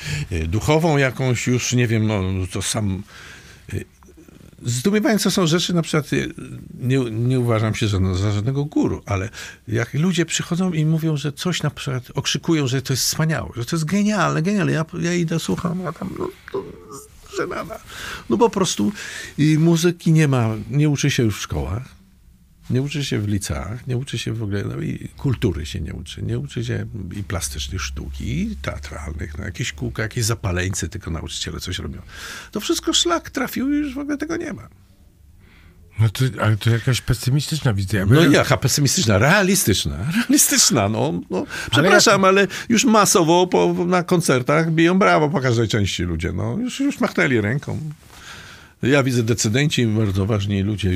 duchową jakąś już, nie wiem, no, to sam. Y, zdumiewające są rzeczy, na przykład y, nie, nie uważam się za, za żadnego guru, ale jak ludzie przychodzą i mówią, że coś na przykład okrzykują, że to jest wspaniałe, że to jest genialne, genialne. Ja, ja idę, słucham, a tam no, to żenada. No po prostu y, muzyki nie ma, nie uczy się już w szkołach nie uczy się w liceach, nie uczy się w ogóle, no i kultury się nie uczy, nie uczy się i plastycznych sztuki, i teatralnych, no jakieś kółka, jakieś zapaleńce, tylko nauczyciele coś robią. To wszystko szlak trafił i już w ogóle tego nie ma. No to, ale to jakaś pesymistyczna wizja. No jaka pesymistyczna? Realistyczna. Realistyczna, no. no. Przepraszam, ale, ale, już masowo po, na koncertach biją brawo po każdej części ludzie, no. Już, już machnęli ręką. Ja widzę decydenci, bardzo ważni ludzie,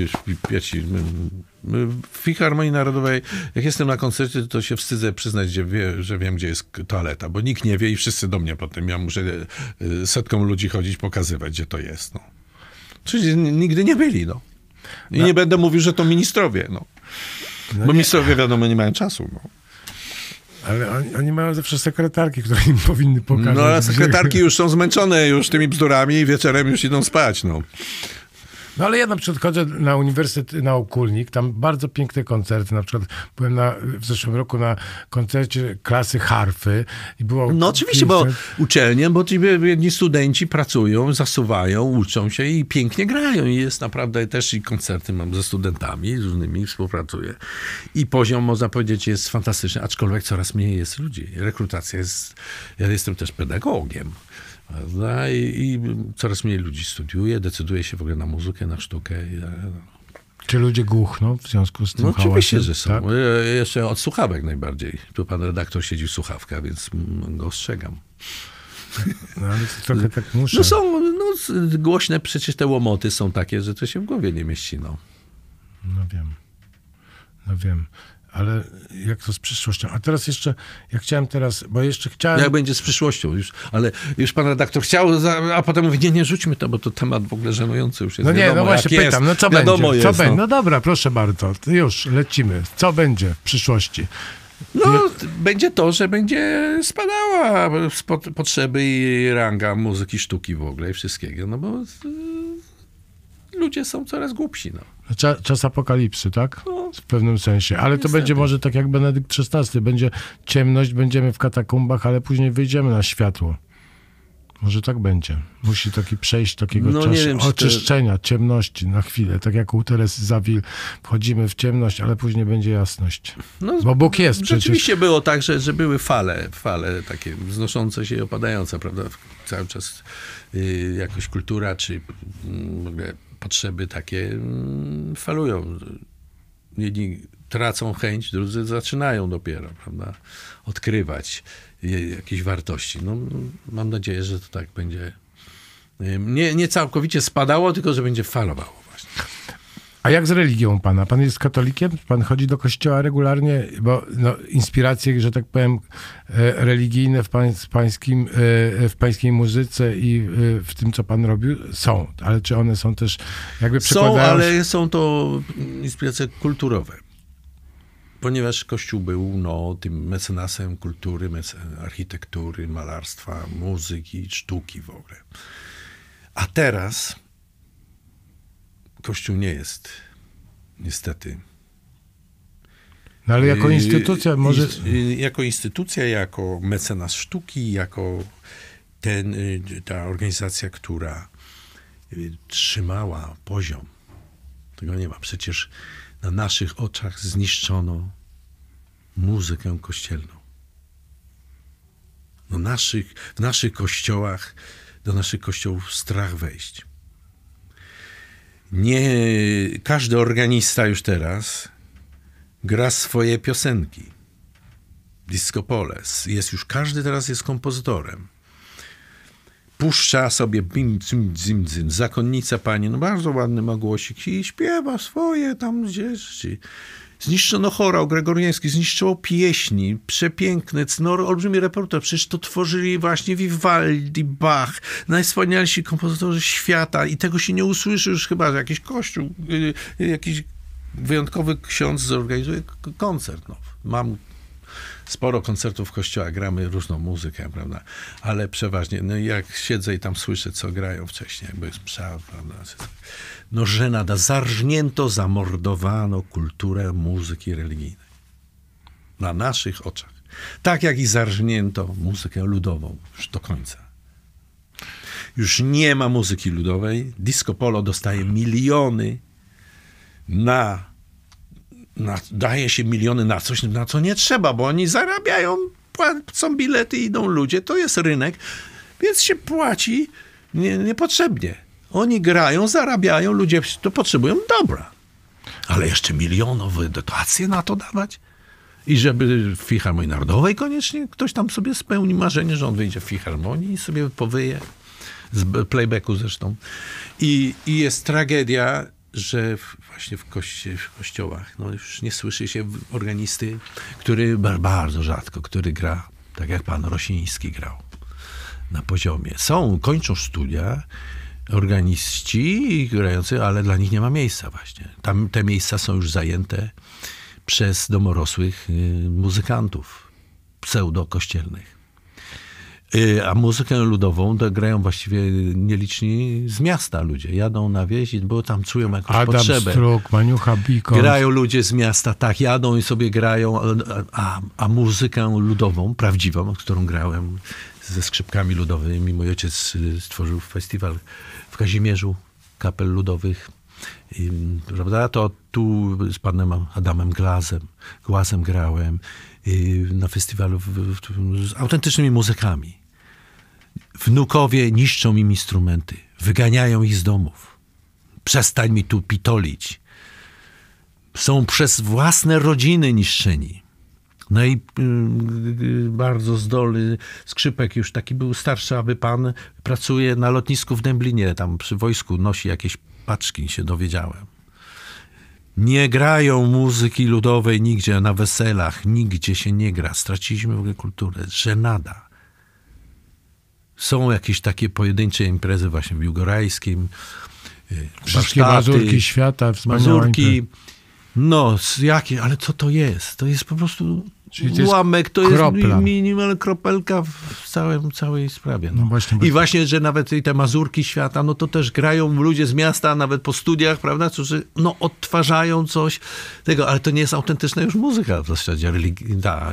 pierwsi. W harmonii Narodowej, jak jestem na koncercie, to się wstydzę przyznać, że, wie, że wiem, gdzie jest toaleta, bo nikt nie wie i wszyscy do mnie potem. Ja muszę e, setkom ludzi chodzić, pokazywać, gdzie to jest. No. Czyli nigdy nie byli, no. I no. nie będę mówił, że to ministrowie, no. no bo nie. ministrowie, wiadomo, nie mają czasu, no. Ale oni, oni, mają zawsze sekretarki, które im powinny pokazać. No ale sekretarki już są zmęczone już tymi bzdurami i wieczorem już idą spać, no. No ale ja na przykład chodzę na uniwersytet, na Okulnik, tam bardzo piękne koncerty. Na przykład byłem na, w zeszłym roku na koncercie klasy harfy i było... No oczywiście, bo uczelnie, bo ci jedni studenci pracują, zasuwają, uczą się i pięknie grają. I jest naprawdę też i koncerty mam ze studentami, z różnymi współpracuję. I poziom, można powiedzieć, jest fantastyczny, aczkolwiek coraz mniej jest ludzi. Rekrutacja jest... Ja jestem też pedagogiem. Prawda? I, I, coraz mniej ludzi studiuje, decyduje się w ogóle na muzykę, na sztukę. E, Czy ludzie głuchną w związku z tym no, Oczywiście, że są. Tak? E, jeszcze od słuchawek najbardziej. Tu pan redaktor siedzi w słuchawkach, więc go ostrzegam. No, ale trochę tak no, muszę. No są no, głośne, przecież te łomoty są takie, że to się w głowie nie mieści. No, no wiem. No wiem ale jak to z przyszłością? A teraz jeszcze, ja chciałem teraz, bo jeszcze chciałem... Jak będzie z przyszłością już, ale już pan redaktor chciał, a potem mówi, nie, nie, rzućmy to, bo to temat w ogóle żenujący już jest. No nie, no wiadomo, no właśnie pytam, no jest. no co będzie? Jest, co no. no dobra, proszę bardzo, już lecimy. Co będzie w przyszłości? No, będzie to, że będzie spadała potrzeby i ranga muzyki, sztuki w ogóle i wszystkiego, no bo ludzie są coraz głupsi. No. Czas, czas apokalipsy, tak? No, w pewnym sensie. Ale niestety. to będzie może tak jak Benedykt XVI. Będzie ciemność, będziemy w katakumbach, ale później wyjdziemy na światło. Może tak będzie. Musi taki przejść takiego no, czasu wiem, oczyszczenia, to... ciemności na chwilę. Tak jak u Teresy Zawil wchodzimy w ciemność, ale później będzie jasność. No, Bo Bóg jest przecież. Oczywiście było tak, że, że były fale, fale takie wznoszące się i opadające, prawda? Cały czas yy, jakoś kultura, czy yy, potrzeby takie mm, falują. Jedni tracą chęć, drudzy zaczynają dopiero prawda, odkrywać jakieś wartości. No, mam nadzieję, że to tak będzie nie, nie całkowicie spadało, tylko że będzie falowało właśnie. A jak z religią pana? Pan jest katolikiem? Pan chodzi do kościoła regularnie? Bo no, inspiracje, że tak powiem, e, religijne w, pań, pańskim, e, w pańskiej muzyce i e, w tym, co pan robił, są. Ale czy one są też jakby przekładają... Są, ale są to inspiracje kulturowe. Ponieważ Kościół był no, tym mecenasem kultury, architektury, malarstwa, muzyki, sztuki w ogóle. A teraz Kościół nie jest, niestety. No ale jako instytucja może. Jako instytucja, jako mecenas sztuki, jako ten, y, ta organizacja, która y, trzymała poziom. Tego nie ma. Przecież na naszych oczach zniszczono muzykę kościelną. No naszych, w naszych kościołach, do naszych kościołów strach wejść nie każdy organista już teraz gra swoje piosenki. Disco Poles. Jest już, każdy teraz jest kompozytorem. Puszcza sobie bim, dzim, zim zim, Zakonnica pani, no bardzo ładny ma głosik i śpiewa swoje tam rzeczy. Zniszczono chorał gregoriański, zniszczono pieśni, przepiękne, cnor, olbrzymi reporter, Przecież to tworzyli właśnie Vivaldi, Bach, najwspanialsi kompozytorzy świata i tego się nie usłyszy już chyba, że jakiś kościół, y, y, jakiś wyjątkowy ksiądz zorganizuje koncert. No, mam sporo koncertów w kościoła gramy różną muzykę, prawda? Ale przeważnie, no jak siedzę i tam słyszę, co grają wcześniej, jakby jest psa, prawda? No żenada, zarżnięto, zamordowano kulturę muzyki religijnej. Na naszych oczach. Tak jak i zarżnięto muzykę ludową już do końca. Już nie ma muzyki ludowej. Disco Polo dostaje miliony na na, daje się miliony na coś, na co nie trzeba, bo oni zarabiają, płacą bilety, idą ludzie, to jest rynek, więc się płaci nie, niepotrzebnie. Oni grają, zarabiają, ludzie to potrzebują dobra. Ale jeszcze milionowe dotacje na to dawać? I żeby w Filharmonii Narodowej koniecznie ktoś tam sobie spełni marzenie, że on wyjdzie w Filharmonii i sobie powyje. Z playbacku zresztą. I, i jest tragedia, że w, właśnie w, w kościołach. No już nie słyszy się organisty, który bardzo rzadko, który gra tak jak pan Rosiński grał na poziomie. Są, kończą studia organiści grający, ale dla nich nie ma miejsca właśnie. Tam te miejsca są już zajęte przez domorosłych y, muzykantów pseudo-kościelnych. Y, a muzykę ludową grają właściwie nieliczni z miasta ludzie. Jadą na wieś, bo tam czują jakąś Adam potrzebę. Struk, Maniucha Bikon. Grają ludzie z miasta, tak, jadą i sobie grają, a, a muzykę ludową, prawdziwą, którą grałem ze skrzypkami ludowymi. Mój ojciec y, stworzył festiwal w Kazimierzu kapel ludowych. I, prawda? To tu z panem Adamem Glazem, Głazem grałem y, na festiwalu w, w, z autentycznymi muzykami. Wnukowie niszczą im instrumenty, wyganiają ich z domów. Przestań mi tu pitolić. Są przez własne rodziny niszczeni. No i y, y, y, bardzo zdolny skrzypek, już taki był starszy, aby pan pracuje na lotnisku w Dęblinie, tam przy wojsku nosi jakieś paczki, się dowiedziałem. Nie grają muzyki ludowej nigdzie, na weselach, nigdzie się nie gra. Straciliśmy w ogóle kulturę. Żenada. Są jakieś takie pojedyncze imprezy właśnie w Jugorajskim. Y, Wszystkie warsztaty, Mazurki świata, Mazurki. No, jakie, ale co to jest? To jest po prostu Czyli to to jest minimal kropelka w całym, całej sprawie. No. no właśnie, I właśnie, że nawet te mazurki świata, no to też grają ludzie z miasta, nawet po studiach, prawda, którzy no, odtwarzają coś tego, ale to nie jest autentyczna już muzyka w zasadzie religijna.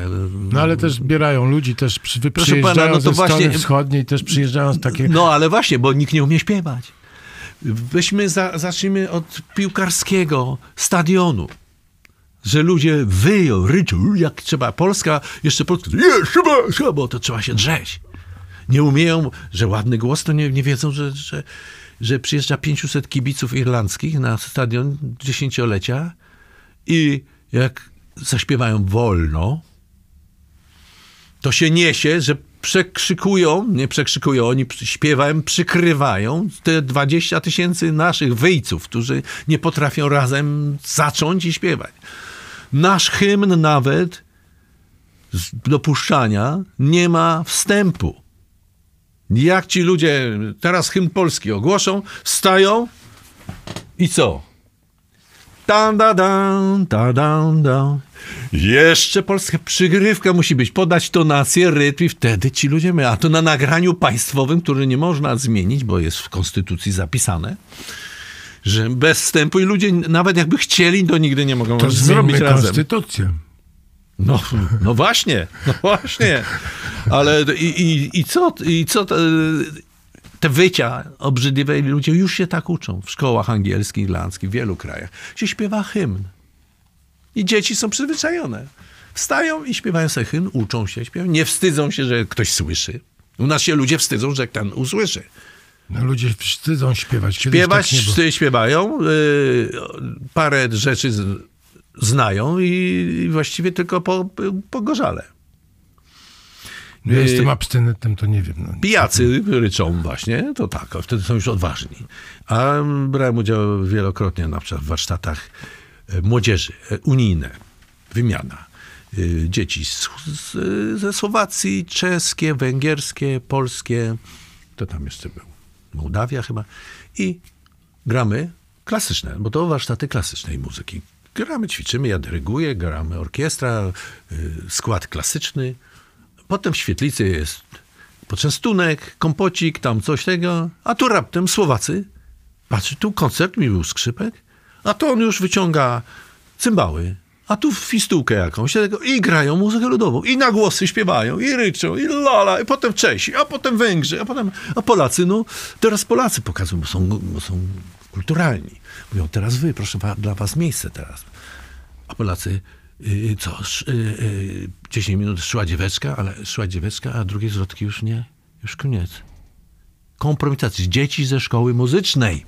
No ale też zbierają ludzi, też przy, Proszę pana, no to właśnie wschodniej, też przyjeżdżają z takie... No ale właśnie, bo nikt nie umie śpiewać. Weźmy, za, zacznijmy od piłkarskiego stadionu że ludzie wyją, ryczą, jak trzeba. Polska, jeszcze Polska, nie, trzeba, trzeba, bo to trzeba się drzeć. Nie umieją, że ładny głos, to nie, nie wiedzą, że, że, że przyjeżdża 500 kibiców irlandzkich na stadion dziesięciolecia i jak zaśpiewają wolno, to się niesie, że przekrzykują, nie przekrzykują, oni śpiewają, przykrywają te 20 tysięcy naszych wyjców, którzy nie potrafią razem zacząć i śpiewać. Nasz hymn nawet z dopuszczania nie ma wstępu. Jak ci ludzie teraz hymn polski ogłoszą, stają i co? Tam, da, dam, ta, dam, dam. Jeszcze polska przygrywka musi być, podać tonację, rytm i wtedy ci ludzie my. A to na nagraniu państwowym, który nie można zmienić, bo jest w konstytucji zapisane że bez wstępu i ludzie nawet jakby chcieli, to nigdy nie mogą to zrobić razem. konstytucję. No, no właśnie, no właśnie. Ale i, i, i co, i co te, te wycia obrzydliwe, ludzie już się tak uczą w szkołach angielskich, irlandzkich, w wielu krajach. Się śpiewa hymn. I dzieci są przyzwyczajone. Wstają i śpiewają sobie hymn, uczą się, śpiewać, Nie wstydzą się, że ktoś słyszy. U nas się ludzie wstydzą, że ten usłyszy. No ludzie wstydzą śpiewać. Kiedyś śpiewać tak było. śpiewają, y, parę rzeczy z, znają i, i właściwie tylko po, po gorzale. No, ja y, jestem abstynentem, to nie wiem. No, pijacy ryczą właśnie, to tak, wtedy są już odważni. A brałem udział wielokrotnie na przykład w warsztatach e, młodzieży, e, unijne, wymiana e, dzieci z, z, ze Słowacji, czeskie, węgierskie, polskie. To tam jeszcze było. Mołdawia chyba. I gramy klasyczne, bo to warsztaty klasycznej muzyki. Gramy, ćwiczymy, ja dyryguję, gramy orkiestra, y, skład klasyczny. Potem w świetlicy jest poczęstunek, kompocik, tam coś tego. A tu raptem Słowacy. Patrzy, tu koncert, mi był skrzypek. A to on już wyciąga cymbały, a tu fistułkę jakąś i grają muzykę ludową, i na głosy śpiewają, i ryczą, i lala, i potem Czesi, a potem Węgrzy, a potem a Polacy, no teraz Polacy pokazują, bo są, bo są kulturalni. Mówią, teraz wy, proszę wa, dla was miejsce teraz. A Polacy, yy, co, sz, yy, yy, 10 minut szła dzieweczka, ale szła dzieweczka, a drugie zwrotki już nie, już koniec. Kompromitacja dzieci ze szkoły muzycznej.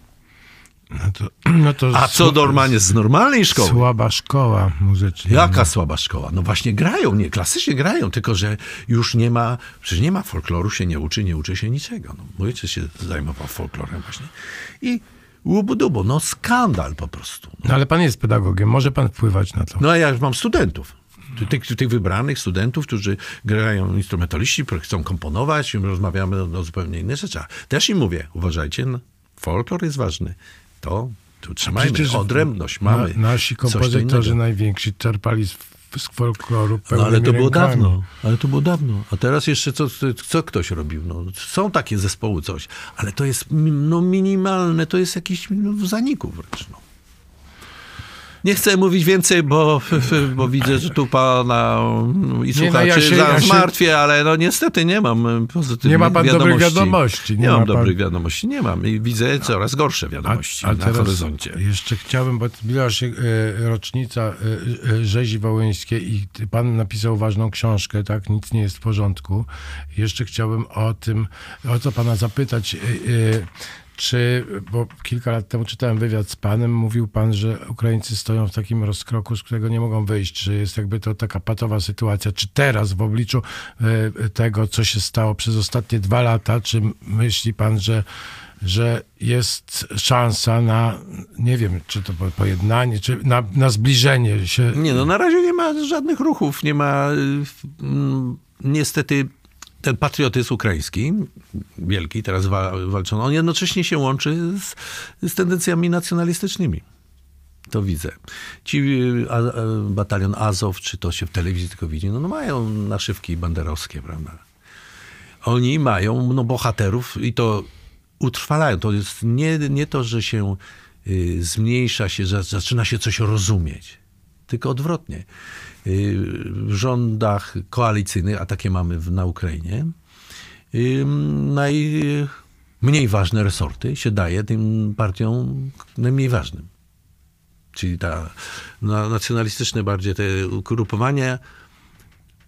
No to, no to A co normalnie z normalnej szkoły? Słaba szkoła muzyczna. No. Jaka słaba szkoła? No właśnie grają, nie, klasycznie grają, tylko że już nie ma, przecież nie ma folkloru, się nie uczy, nie uczy się niczego. No, mój się zajmował folklorem właśnie. I łubu-dubu, no skandal po prostu. No. no. ale pan jest pedagogiem, może pan wpływać na to. No ja już mam studentów. Tych, tych, wybranych studentów, którzy grają instrumentaliści, chcą komponować, rozmawiamy o, o zupełnie innych rzeczach. Też im mówię, uważajcie, no, folklor jest ważny to tu trzymajmy Przecież odrębność, mamy. Na, nasi kompozytorzy najwięksi czerpali z, z folkloru no, ale to było rękami. dawno, ale to było dawno. A teraz jeszcze co, co ktoś robił? No, są takie zespoły, coś, ale to jest no, minimalne, to jest jakiś no, w zaniku wręcz. No. Nie chcę mówić więcej, bo, bo widzę, że tu pana i no słuchaczy no, ja się, ja ale no niestety nie mam e, pozytywnych Nie ma pan wiadomości. dobrych wiadomości. Nie, nie mam pan... dobrych wiadomości, nie mam. I widzę coraz gorsze wiadomości a, a na horyzoncie. Jeszcze chciałbym, bo zbliża się e, rocznica e, rzezi wołyńskiej i pan napisał ważną książkę, tak? Nic nie jest w porządku. Jeszcze chciałbym o tym, o co pana zapytać czy, bo kilka lat temu czytałem wywiad z panem, mówił pan, że Ukraińcy stoją w takim rozkroku, z którego nie mogą wyjść, czy jest jakby to taka patowa sytuacja. Czy teraz w obliczu e, tego, co się stało przez ostatnie dwa lata, czy myśli pan, że, że jest szansa na, nie wiem, czy to pojednanie, czy na, na zbliżenie się? Nie, no na razie nie ma żadnych ruchów, nie ma y, niestety ten patriotyzm ukraiński, wielki, teraz wa walczony, on jednocześnie się łączy z, z tendencjami nacjonalistycznymi. To widzę. Ci e, a, a, e, batalion Azow, czy to się w telewizji tylko widzi, no, no mają naszywki banderowskie, prawda? Oni mają no, bohaterów i to utrwalają. To jest nie, nie to, że się y, zmniejsza się, że zaczyna się coś rozumieć, tylko odwrotnie. Y, rządach koalicyjnych, a takie mamy na Ukrainie, y, najmniej ważne resorty się daje tym partiom najmniej ważnym. Czyli ta nacjonalistyczne bardziej te ugrupowania,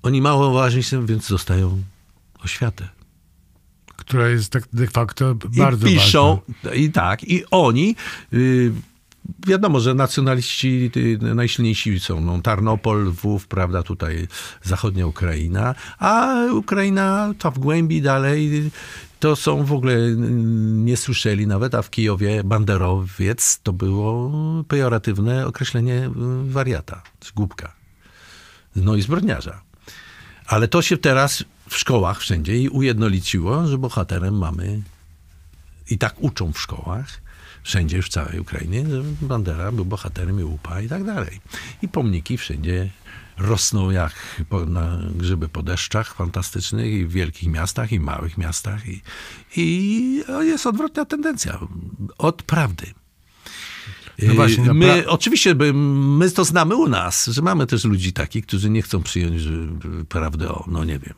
oni mało ważni są, więc dostają oświatę. Która jest tak de facto bardzo I piszą, ważna. I tak, i oni y, wiadomo, że nacjonaliści y, najsilniejsi są no, Tarnopol, Wów, prawda, tutaj zachodnia Ukraina, a Ukraina ta w głębi dalej to są w ogóle, y, nie słyszeli nawet, a w Kijowie banderowiec to było pejoratywne określenie y, wariata, głupka, no i zbrodniarza. Ale to się teraz w szkołach wszędzie i ujednoliciło, że bohaterem mamy i tak uczą w szkołach, wszędzie w całej Ukrainie Bandera był bohaterem upa i tak dalej. I pomniki wszędzie rosną jak po, na grzyby po deszczach fantastycznych i w wielkich miastach i małych miastach. I, I no, jest odwrotna tendencja od prawdy. No y, właśnie, no my, pra... Oczywiście my to znamy u nas, że mamy też ludzi takich, którzy nie chcą przyjąć prawdy o, no nie wiem,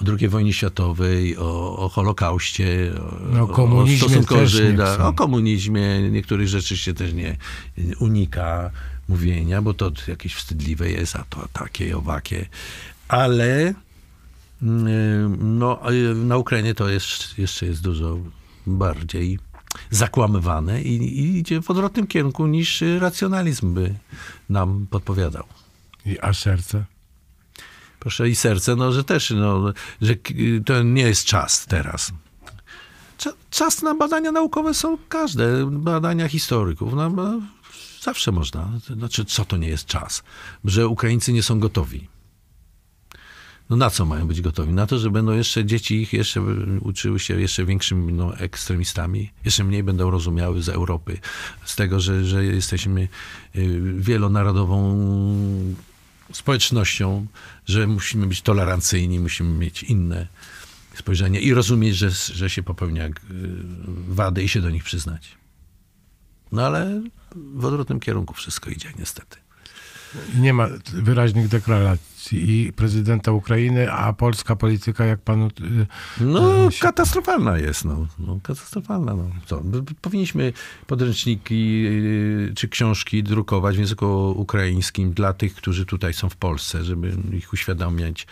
o II wojnie światowej, o, o Holokauście, o, no, o komunizmie o stosunku Żyda, o komunizmie. Niektórych rzeczy się też nie unika mówienia, bo to jakieś wstydliwe jest, a to takie, owakie. Ale mm, no, na Ukrainie to jest, jeszcze jest dużo bardziej zakłamywane i, i idzie w odwrotnym kierunku niż racjonalizm by nam podpowiadał. I a serce? proszę, i serce, no, że też, no, że to nie jest czas teraz. Czas na badania naukowe są każde, badania historyków. No, zawsze można. Znaczy, co to nie jest czas? Że Ukraińcy nie są gotowi. No na co mają być gotowi? Na to, że będą jeszcze dzieci ich jeszcze uczyły się jeszcze większymi no ekstremistami, jeszcze mniej będą rozumiały z Europy, z tego, że, że jesteśmy y, wielonarodową społecznością, że musimy być tolerancyjni, musimy mieć inne spojrzenie i rozumieć, że, że się popełnia e, wady i się do nich przyznać. No ale w odwrotnym kierunku wszystko idzie, niestety. Nie ma wyraźnych deklaracji i prezydenta Ukrainy, a polska polityka, jak panu. Y, no, y, się... katastrofalna jest. No. no katastrofalna. No. Co? Powinniśmy podręczniki y, czy książki drukować w języku ukraińskim dla tych, którzy tutaj są w Polsce, żeby ich uświadamiać,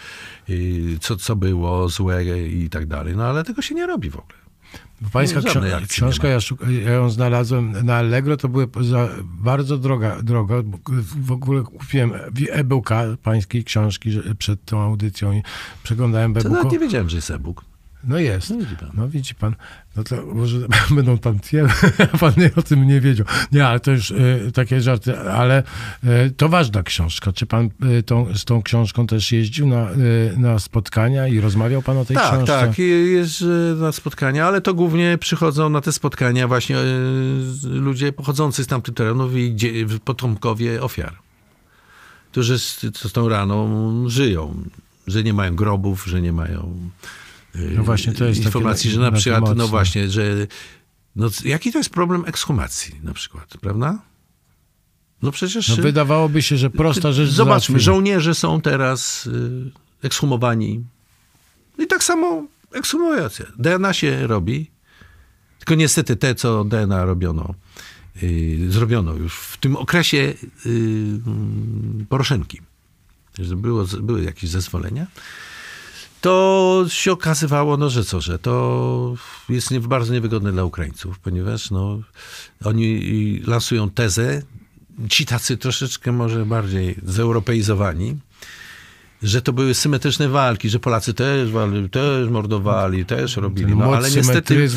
co, co było złe i tak dalej. No ale tego się nie robi w ogóle. Pańska ksi książka, ja, ja, ją znalazłem na Allegro, to była bardzo droga, droga. W ogóle kupiłem e-booka pańskiej książki przed tą audycją i przeglądałem e-booka. To nawet nie wiedziałem, że jest e-book. No jest. No widzi pan. No, widzi pan. no to może będą tam tiemy, pan nie, o tym nie wiedział. Nie, ale to już y, takie żarty, ale y, to ważna książka. Czy pan y, tą, z tą książką też jeździł na, y, na spotkania i rozmawiał pan o tej tak, książce? Tak, tak, jest y, na spotkania, ale to głównie przychodzą na te spotkania właśnie y, ludzie pochodzący z tamtych terenów i dzie- potomkowie ofiar, którzy z, z tą raną żyją, że nie mają grobów, że nie mają no właśnie, to jest informacji, takie, że na przykład, no mocne. no właśnie, że no, jaki to jest problem ekshumacji na przykład, prawda? No przecież... No wydawałoby się, że prosta rzecz... Zobaczmy, załatwimy. żołnierze są teraz y, ekshumowani. No I tak samo ekshumacja. DNA się robi, tylko niestety te, co DNA robiono, y, zrobiono już w tym okresie yy, Poroszenki. Było, były jakieś zezwolenia to się okazywało, no, że co, że to jest nie, bardzo niewygodne dla Ukraińców, ponieważ no, oni lansują tezę, ci tacy troszeczkę może bardziej zeuropeizowani, że to były symetryczne walki, że Polacy też też mordowali, też robili. No, ale niestety,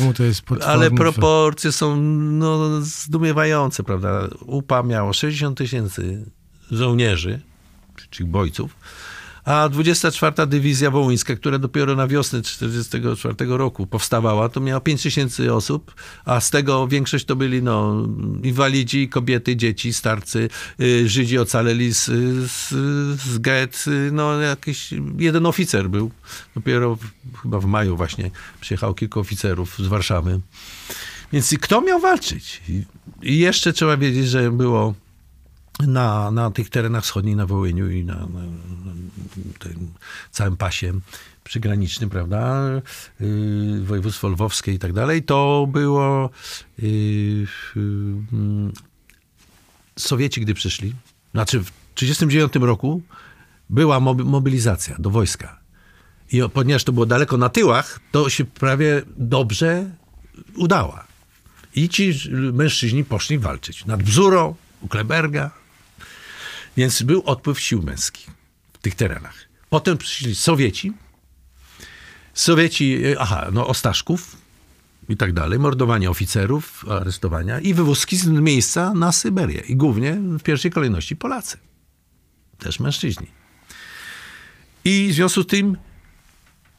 ale proporcje są no, zdumiewające, prawda? UPA miało 60 tysięcy żołnierzy, czyli bojców, a 24 Dywizja Wołyńska, która dopiero na wiosnę 1944 roku powstawała, to miała 5 tysięcy osób, a z tego większość to byli no, inwalidzi, kobiety, dzieci, starcy, y, Żydzi ocaleli z, z, z get, y, no jakiś jeden oficer był. Dopiero w, chyba w maju właśnie przyjechał kilku oficerów z Warszawy. Więc kto miał walczyć? I jeszcze trzeba wiedzieć, że było na, na tych terenach wschodnich, na Wołyniu i na, na, na całym pasie przygranicznym, prawda, yy, województwo lwowskie i tak dalej, to było yy, yy, Sowieci, gdy przyszli, znaczy w 1939 roku była mobilizacja do wojska. I ponieważ to było daleko na tyłach, to się prawie dobrze udała. I ci mężczyźni poszli walczyć nad Bzurą, u Kleberga, więc był odpływ sił męskich w tych terenach. Potem przyszli Sowieci, Sowieci, e, aha, no Ostaszków i tak dalej, mordowanie oficerów, aresztowania i wywózki z miejsca na Syberię. I głównie w pierwszej kolejności Polacy. Też mężczyźni. I w związku z tym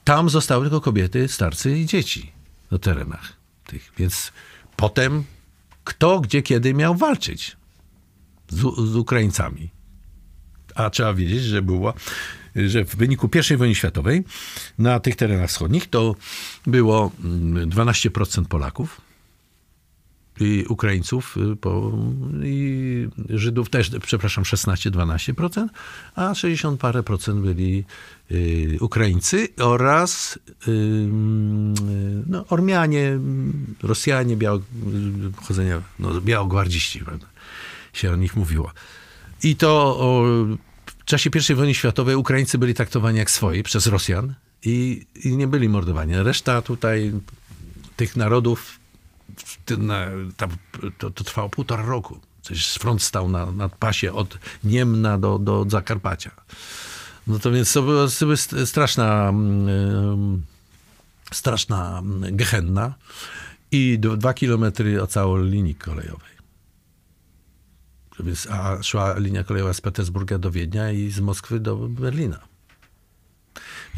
tam zostały tylko kobiety, starcy i dzieci na terenach tych. Więc potem kto, gdzie, kiedy miał walczyć z, z Ukraińcami. A trzeba wiedzieć, że było że w wyniku I wojny światowej na tych terenach wschodnich to było 12% mm, Polaków i Ukraińców y, po, i Żydów też, przepraszam, 16-12%, a 60 parę procent byli y, Ukraińcy oraz y, no, Ormianie, Rosjanie, biało, y, chodzenia, no, białogwardziści, prawda? się o nich mówiło. I to o, w czasie I wojny światowej Ukraińcy byli traktowani jak swoi przez Rosjan i, i nie byli mordowani. Reszta tutaj tych narodów, to, to, trwało półtora roku. Przecież front stał na, na pasie od Niemna do, do Zakarpacia. No to więc to była, straszna, mm, straszna mm, gehenna i dwa kilometry ocalał linii kolejowej. Więc, a szła linia kolejowa z Petersburga do Wiednia i z Moskwy do Berlina.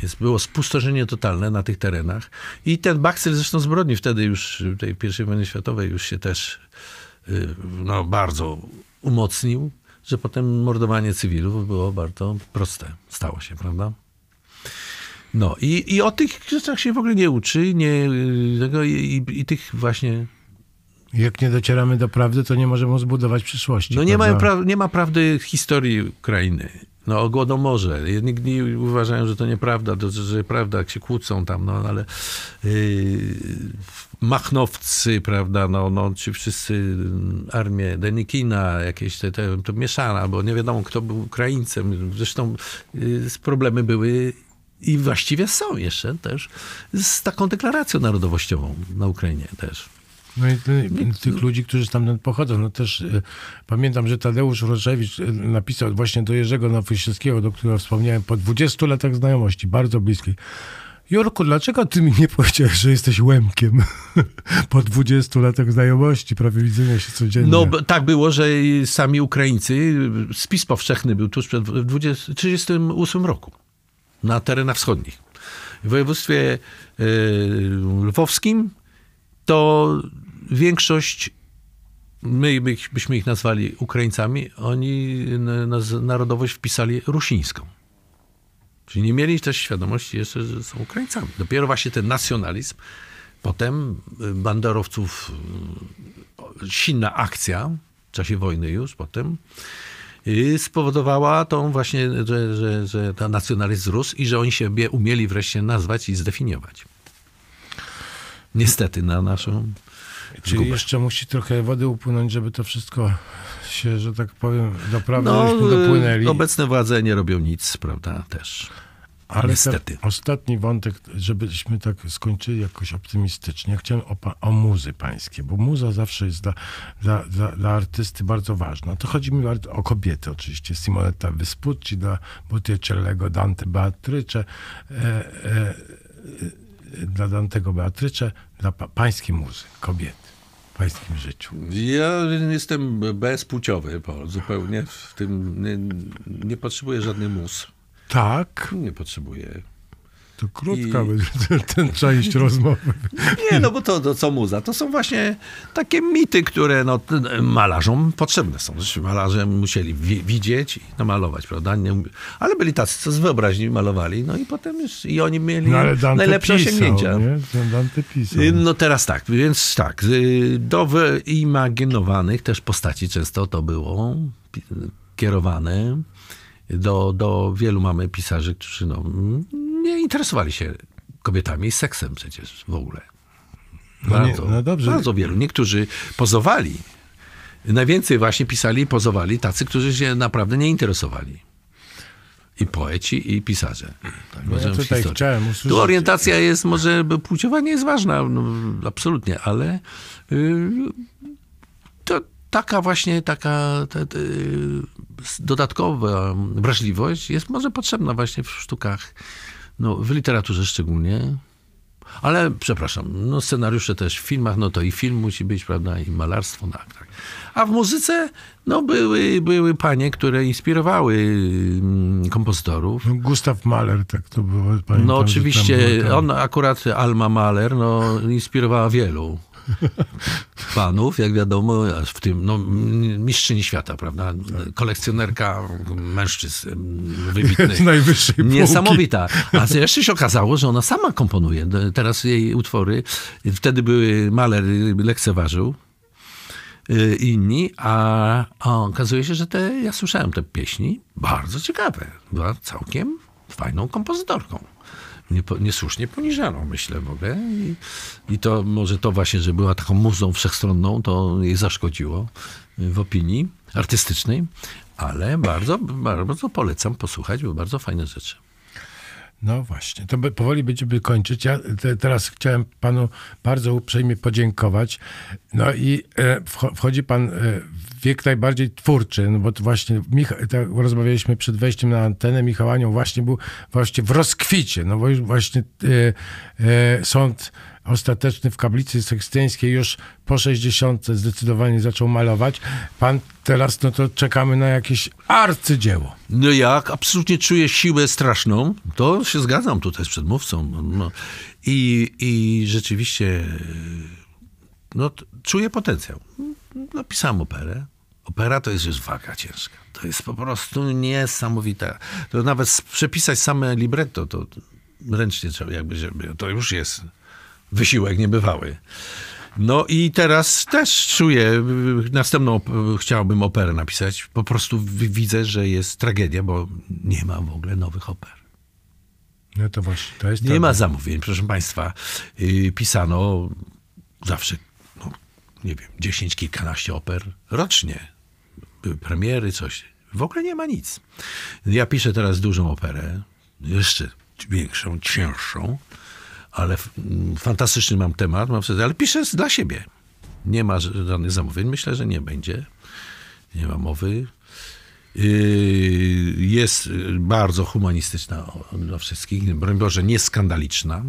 Więc było spustoszenie totalne na tych terenach. I ten bakcyl zresztą zbrodni wtedy już, w tej pierwszej wojnie światowej już się też y, no, bardzo umocnił, że potem mordowanie cywilów było bardzo proste. Stało się, prawda? No i, i o tych rzeczach się w ogóle nie uczy, nie, y, tego, i, i, i tych właśnie jak nie docieramy do prawdy, to nie możemy zbudować przyszłości. No nie, nie ma prawdy historii Ukrainy. No o Głodomorze. Jedni uważają, że to nieprawda, to, że prawda, jak się kłócą tam, no ale yy, machnowcy, prawda, no, no ci wszyscy, mm, armię Denikina, jakieś te, te, to mieszana, bo nie wiadomo, kto był Ukraińcem. Zresztą yy, problemy były i właściwie są jeszcze też z taką deklaracją narodowościową na Ukrainie też. No i tych ludzi, którzy stamtąd pochodzą. No też y, pamiętam, że Tadeusz Roszewicz y, napisał właśnie do Jerzego Nowosielskiego, do którego wspomniałem, po 20 latach znajomości, bardzo bliskiej. Jorku, dlaczego ty mi nie powiedziałeś, że jesteś łemkiem po 20 latach znajomości, prawie widzenia się codziennie? No tak było, że sami Ukraińcy, spis powszechny był tuż przed 1938 roku na terenach wschodnich. W województwie y, lwowskim to większość, my byśmy ich nazwali Ukraińcami, oni narodowość wpisali rusińską. Czyli nie mieli też świadomości jeszcze, że są Ukraińcami. Dopiero właśnie ten nacjonalizm, potem y, banderowców, y, silna akcja w czasie wojny już potem, i y, spowodowała tą właśnie, że, że, że ten nacjonalizm rósł i że oni siebie umieli wreszcie nazwać i zdefiniować. Niestety na naszą Czyli jeszcze musi trochę wody upłynąć, żeby to wszystko się, że tak powiem, doprawdy no, dopłynęli. Obecne władze nie robią nic, prawda, też. Ale Niestety. ostatni wątek, żebyśmy tak skończyli jakoś optymistycznie. chciałem o, o muzy pańskie, bo muza zawsze jest dla, dla, dla, dla artysty bardzo ważna. To chodzi mi o kobiety oczywiście. Simonetta Vespucci, dla Botticellego Dante Beatrice, e, e, e, dla Dantego Beatrice, dla pa, pańskiej muzy, kobiety pańskim życiu? Ja jestem bezpłciowy Paul. zupełnie. W tym nie, nie potrzebuję żadnych mus. Tak. Nie potrzebuję. To krótka będzie ten część rozmowy. Nie, no bo to, to co muza? To są właśnie takie mity, które no, malarzom potrzebne są. Zresztą malarze musieli wi widzieć i namalować, no, prawda? Nie, ale byli tacy, co z wyobraźni malowali, no i potem już i oni mieli no, ale Dante najlepsze pisał, osiągnięcia. Nie? Dante pisał. Y, no teraz tak, więc tak, y, do wyimaginowanych też postaci często to było kierowane. Do, do wielu mamy pisarzy, którzy no, nie interesowali się kobietami i seksem przecież w ogóle. No bardzo, no, nie, no bardzo wielu. Niektórzy pozowali. Najwięcej właśnie pisali i pozowali tacy, którzy się naprawdę nie interesowali. I poeci, i pisarze. Tak, no ja tutaj chciałem usłyszeć. Tu orientacja jest, może płciowa nie jest ważna, no, absolutnie, ale y, to taka właśnie, taka te, te, dodatkowa wrażliwość jest może potrzebna właśnie w sztukach no, w literaturze szczególnie, ale przepraszam, no scenariusze też w filmach, no to i film musi być, prawda, i malarstwo, no, tak, tak. A w muzyce, no były, były panie, które inspirowały mm, kompozytorów. No, Mahler, tak to było. panie. no oczywiście, tam... on akurat Alma Mahler, no inspirowała wielu. panów, jak wiadomo, w tym no, mistrzyni świata, prawda? Kolekcjonerka mężczyzn mm, wybitnych. najwyższej półki. Niesamowita. A jeszcze się okazało, że ona sama komponuje. Teraz jej utwory, wtedy były maler, lekceważył y, inni, a, a okazuje się, że te, ja słyszałem te pieśni, bardzo ciekawe. Była całkiem fajną kompozytorką niesłusznie poniżano, myślę w ogóle. I, I, to może to właśnie, że była taką muzą wszechstronną, to jej zaszkodziło w opinii artystycznej, ale bardzo, bardzo polecam posłuchać, bo bardzo fajne rzeczy. No właśnie, to powoli będziemy kończyć. Ja te, teraz chciałem panu bardzo uprzejmie podziękować. No i e, wchodzi pan e, wiek najbardziej twórczy, no bo właśnie Micha, tak rozmawialiśmy przed wejściem na antenę, Michał Anioł właśnie był właśnie w rozkwicie, no bo już właśnie y, sąd ostateczny w kablicy sekstyńskiej już po 60 zdecydowanie zaczął malować. Pan teraz, no to czekamy na jakieś arcydzieło. No jak, absolutnie czuję siłę straszną, to się zgadzam tutaj z przedmówcą. No. I, I rzeczywiście e, no, czuję potencjał. Napisałem operę, Opera to jest już waga ciężka. To jest po prostu niesamowite. To nawet przepisać same libretto, to ręcznie trzeba jakby, to już jest wysiłek niebywały. No i teraz też czuję, następną chciałbym operę napisać. Po prostu widzę, że jest tragedia, bo nie ma w ogóle nowych oper. No to właśnie, to jest Nie ma zamówień, proszę państwa. Y, pisano zawsze, no, nie wiem, dziesięć, kilkanaście oper rocznie premiery, coś. W ogóle nie ma nic. Ja piszę teraz dużą operę, jeszcze większą, cięższą, ale mm, fantastyczny mam temat, mam wtedy, ale piszę dla siebie. Nie ma żadnych zamówień, myślę, że nie będzie. Nie ma mowy. Yy, jest y, bardzo humanistyczna dla wszystkich, broń Boże, nie skandaliczna,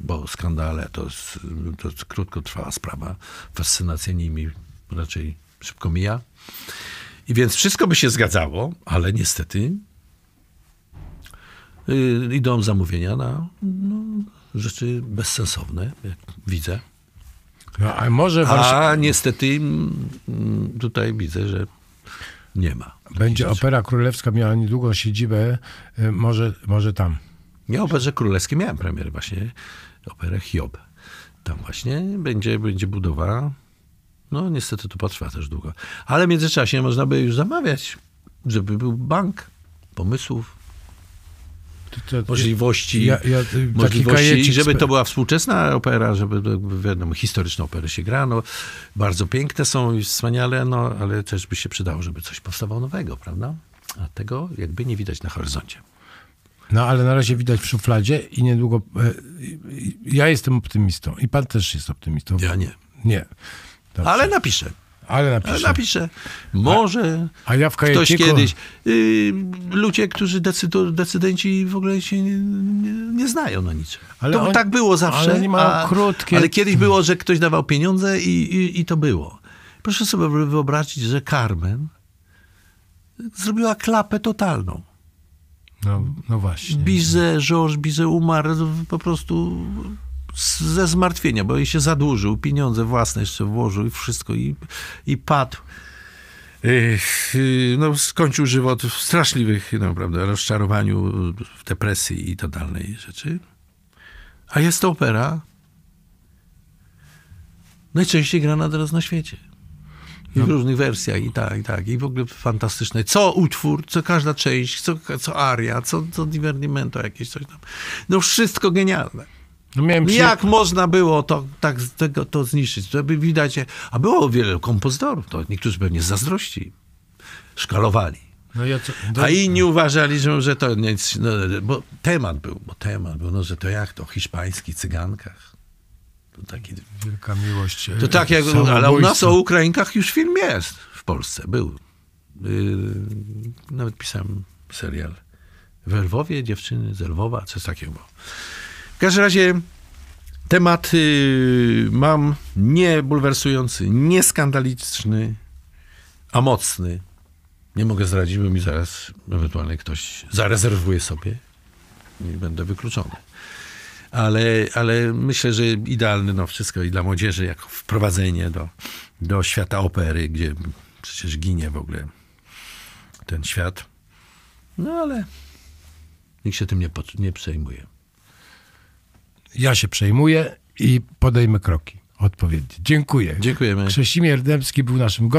bo skandale to, to krótkotrwała sprawa. Fascynacja nimi raczej szybko mija. I więc wszystko by się zgadzało, ale niestety yy, idą zamówienia na no, rzeczy bezsensowne, jak widzę. No, a może Warszawa... A niestety mm, tutaj widzę, że nie ma. Będzie rzeczy. Opera Królewska miała niedługo siedzibę, y, może, może tam. Nie, operze królewskiej miałem premier właśnie, operę Hiob. Tam właśnie będzie, będzie budowa no niestety to potrwa też długo. Ale w międzyczasie można by już zamawiać, żeby był bank pomysłów, to, to, możliwości, ja, ja, y, możliwości żeby to była współczesna opera, żeby no, wiadomo, historyczne opery się grano. Bardzo piękne są i wspaniale, no, ale też by się przydało, żeby coś powstawało nowego, prawda? A tego jakby nie widać na horyzoncie. No, ale na razie widać w szufladzie i niedługo... E, ja jestem optymistą i pan też jest optymistą. Ja nie. Nie. Dobrze. Ale napiszę. Ale napiszę. Ale napiszę. Może a, a ja w kajetiku... ktoś kiedyś. Y, ludzie, którzy decydu, decydenci w ogóle się nie, nie, nie znają na niczym. Ale to on, tak było zawsze. Ale, a, krótkie... ale kiedyś było, że ktoś dawał pieniądze i, i, i to było. Proszę sobie wyobrazić, że Carmen zrobiła klapę totalną. No, no właśnie. Bizet, Georges Bizet umarł po prostu ze zmartwienia, bo jej się zadłużył, pieniądze własne jeszcze włożył i wszystko i, i padł. No, skończył żywot w straszliwych, naprawdę, no, rozczarowaniu, w depresji i totalnej rzeczy. A jest to opera najczęściej grana teraz na świecie. I w no. różnych wersjach, i tak, i tak. I w ogóle fantastyczne. Co utwór, co każda część, co, co aria, co, co divertimento jakieś, coś tam. No wszystko genialne. No przy... Jak można było to, tak, tego, to zniszczyć? Żeby widać, a było wiele kompozytorów, to niektórzy pewnie z zazdrości szkalowali. No ja co, do... A inni uważali, że, że to nic, no, bo temat był, bo temat był, no, że to jak to, hiszpański, cygankach. To taki, Wielka miłość. To tak jak, e, ale u nas o ukraińkach już film jest w Polsce, był. Yy, nawet pisałem serial. We Lwowie dziewczyny z Lwowa, coś takiego było. W każdym razie temat y, mam nie bulwersujący, nie skandaliczny, a mocny. Nie mogę zdradzić, bo mi zaraz ewentualnie ktoś zarezerwuje sobie i będę wykluczony. Ale, ale myślę, że idealny no wszystko i dla młodzieży, jako wprowadzenie do, do świata opery, gdzie przecież ginie w ogóle ten świat. No ale nikt się tym nie, nie przejmuje ja się przejmuję i podejmę kroki odpowiedzi. Dziękuję. Dziękujemy. Krzesimir Dębski był naszym gościem.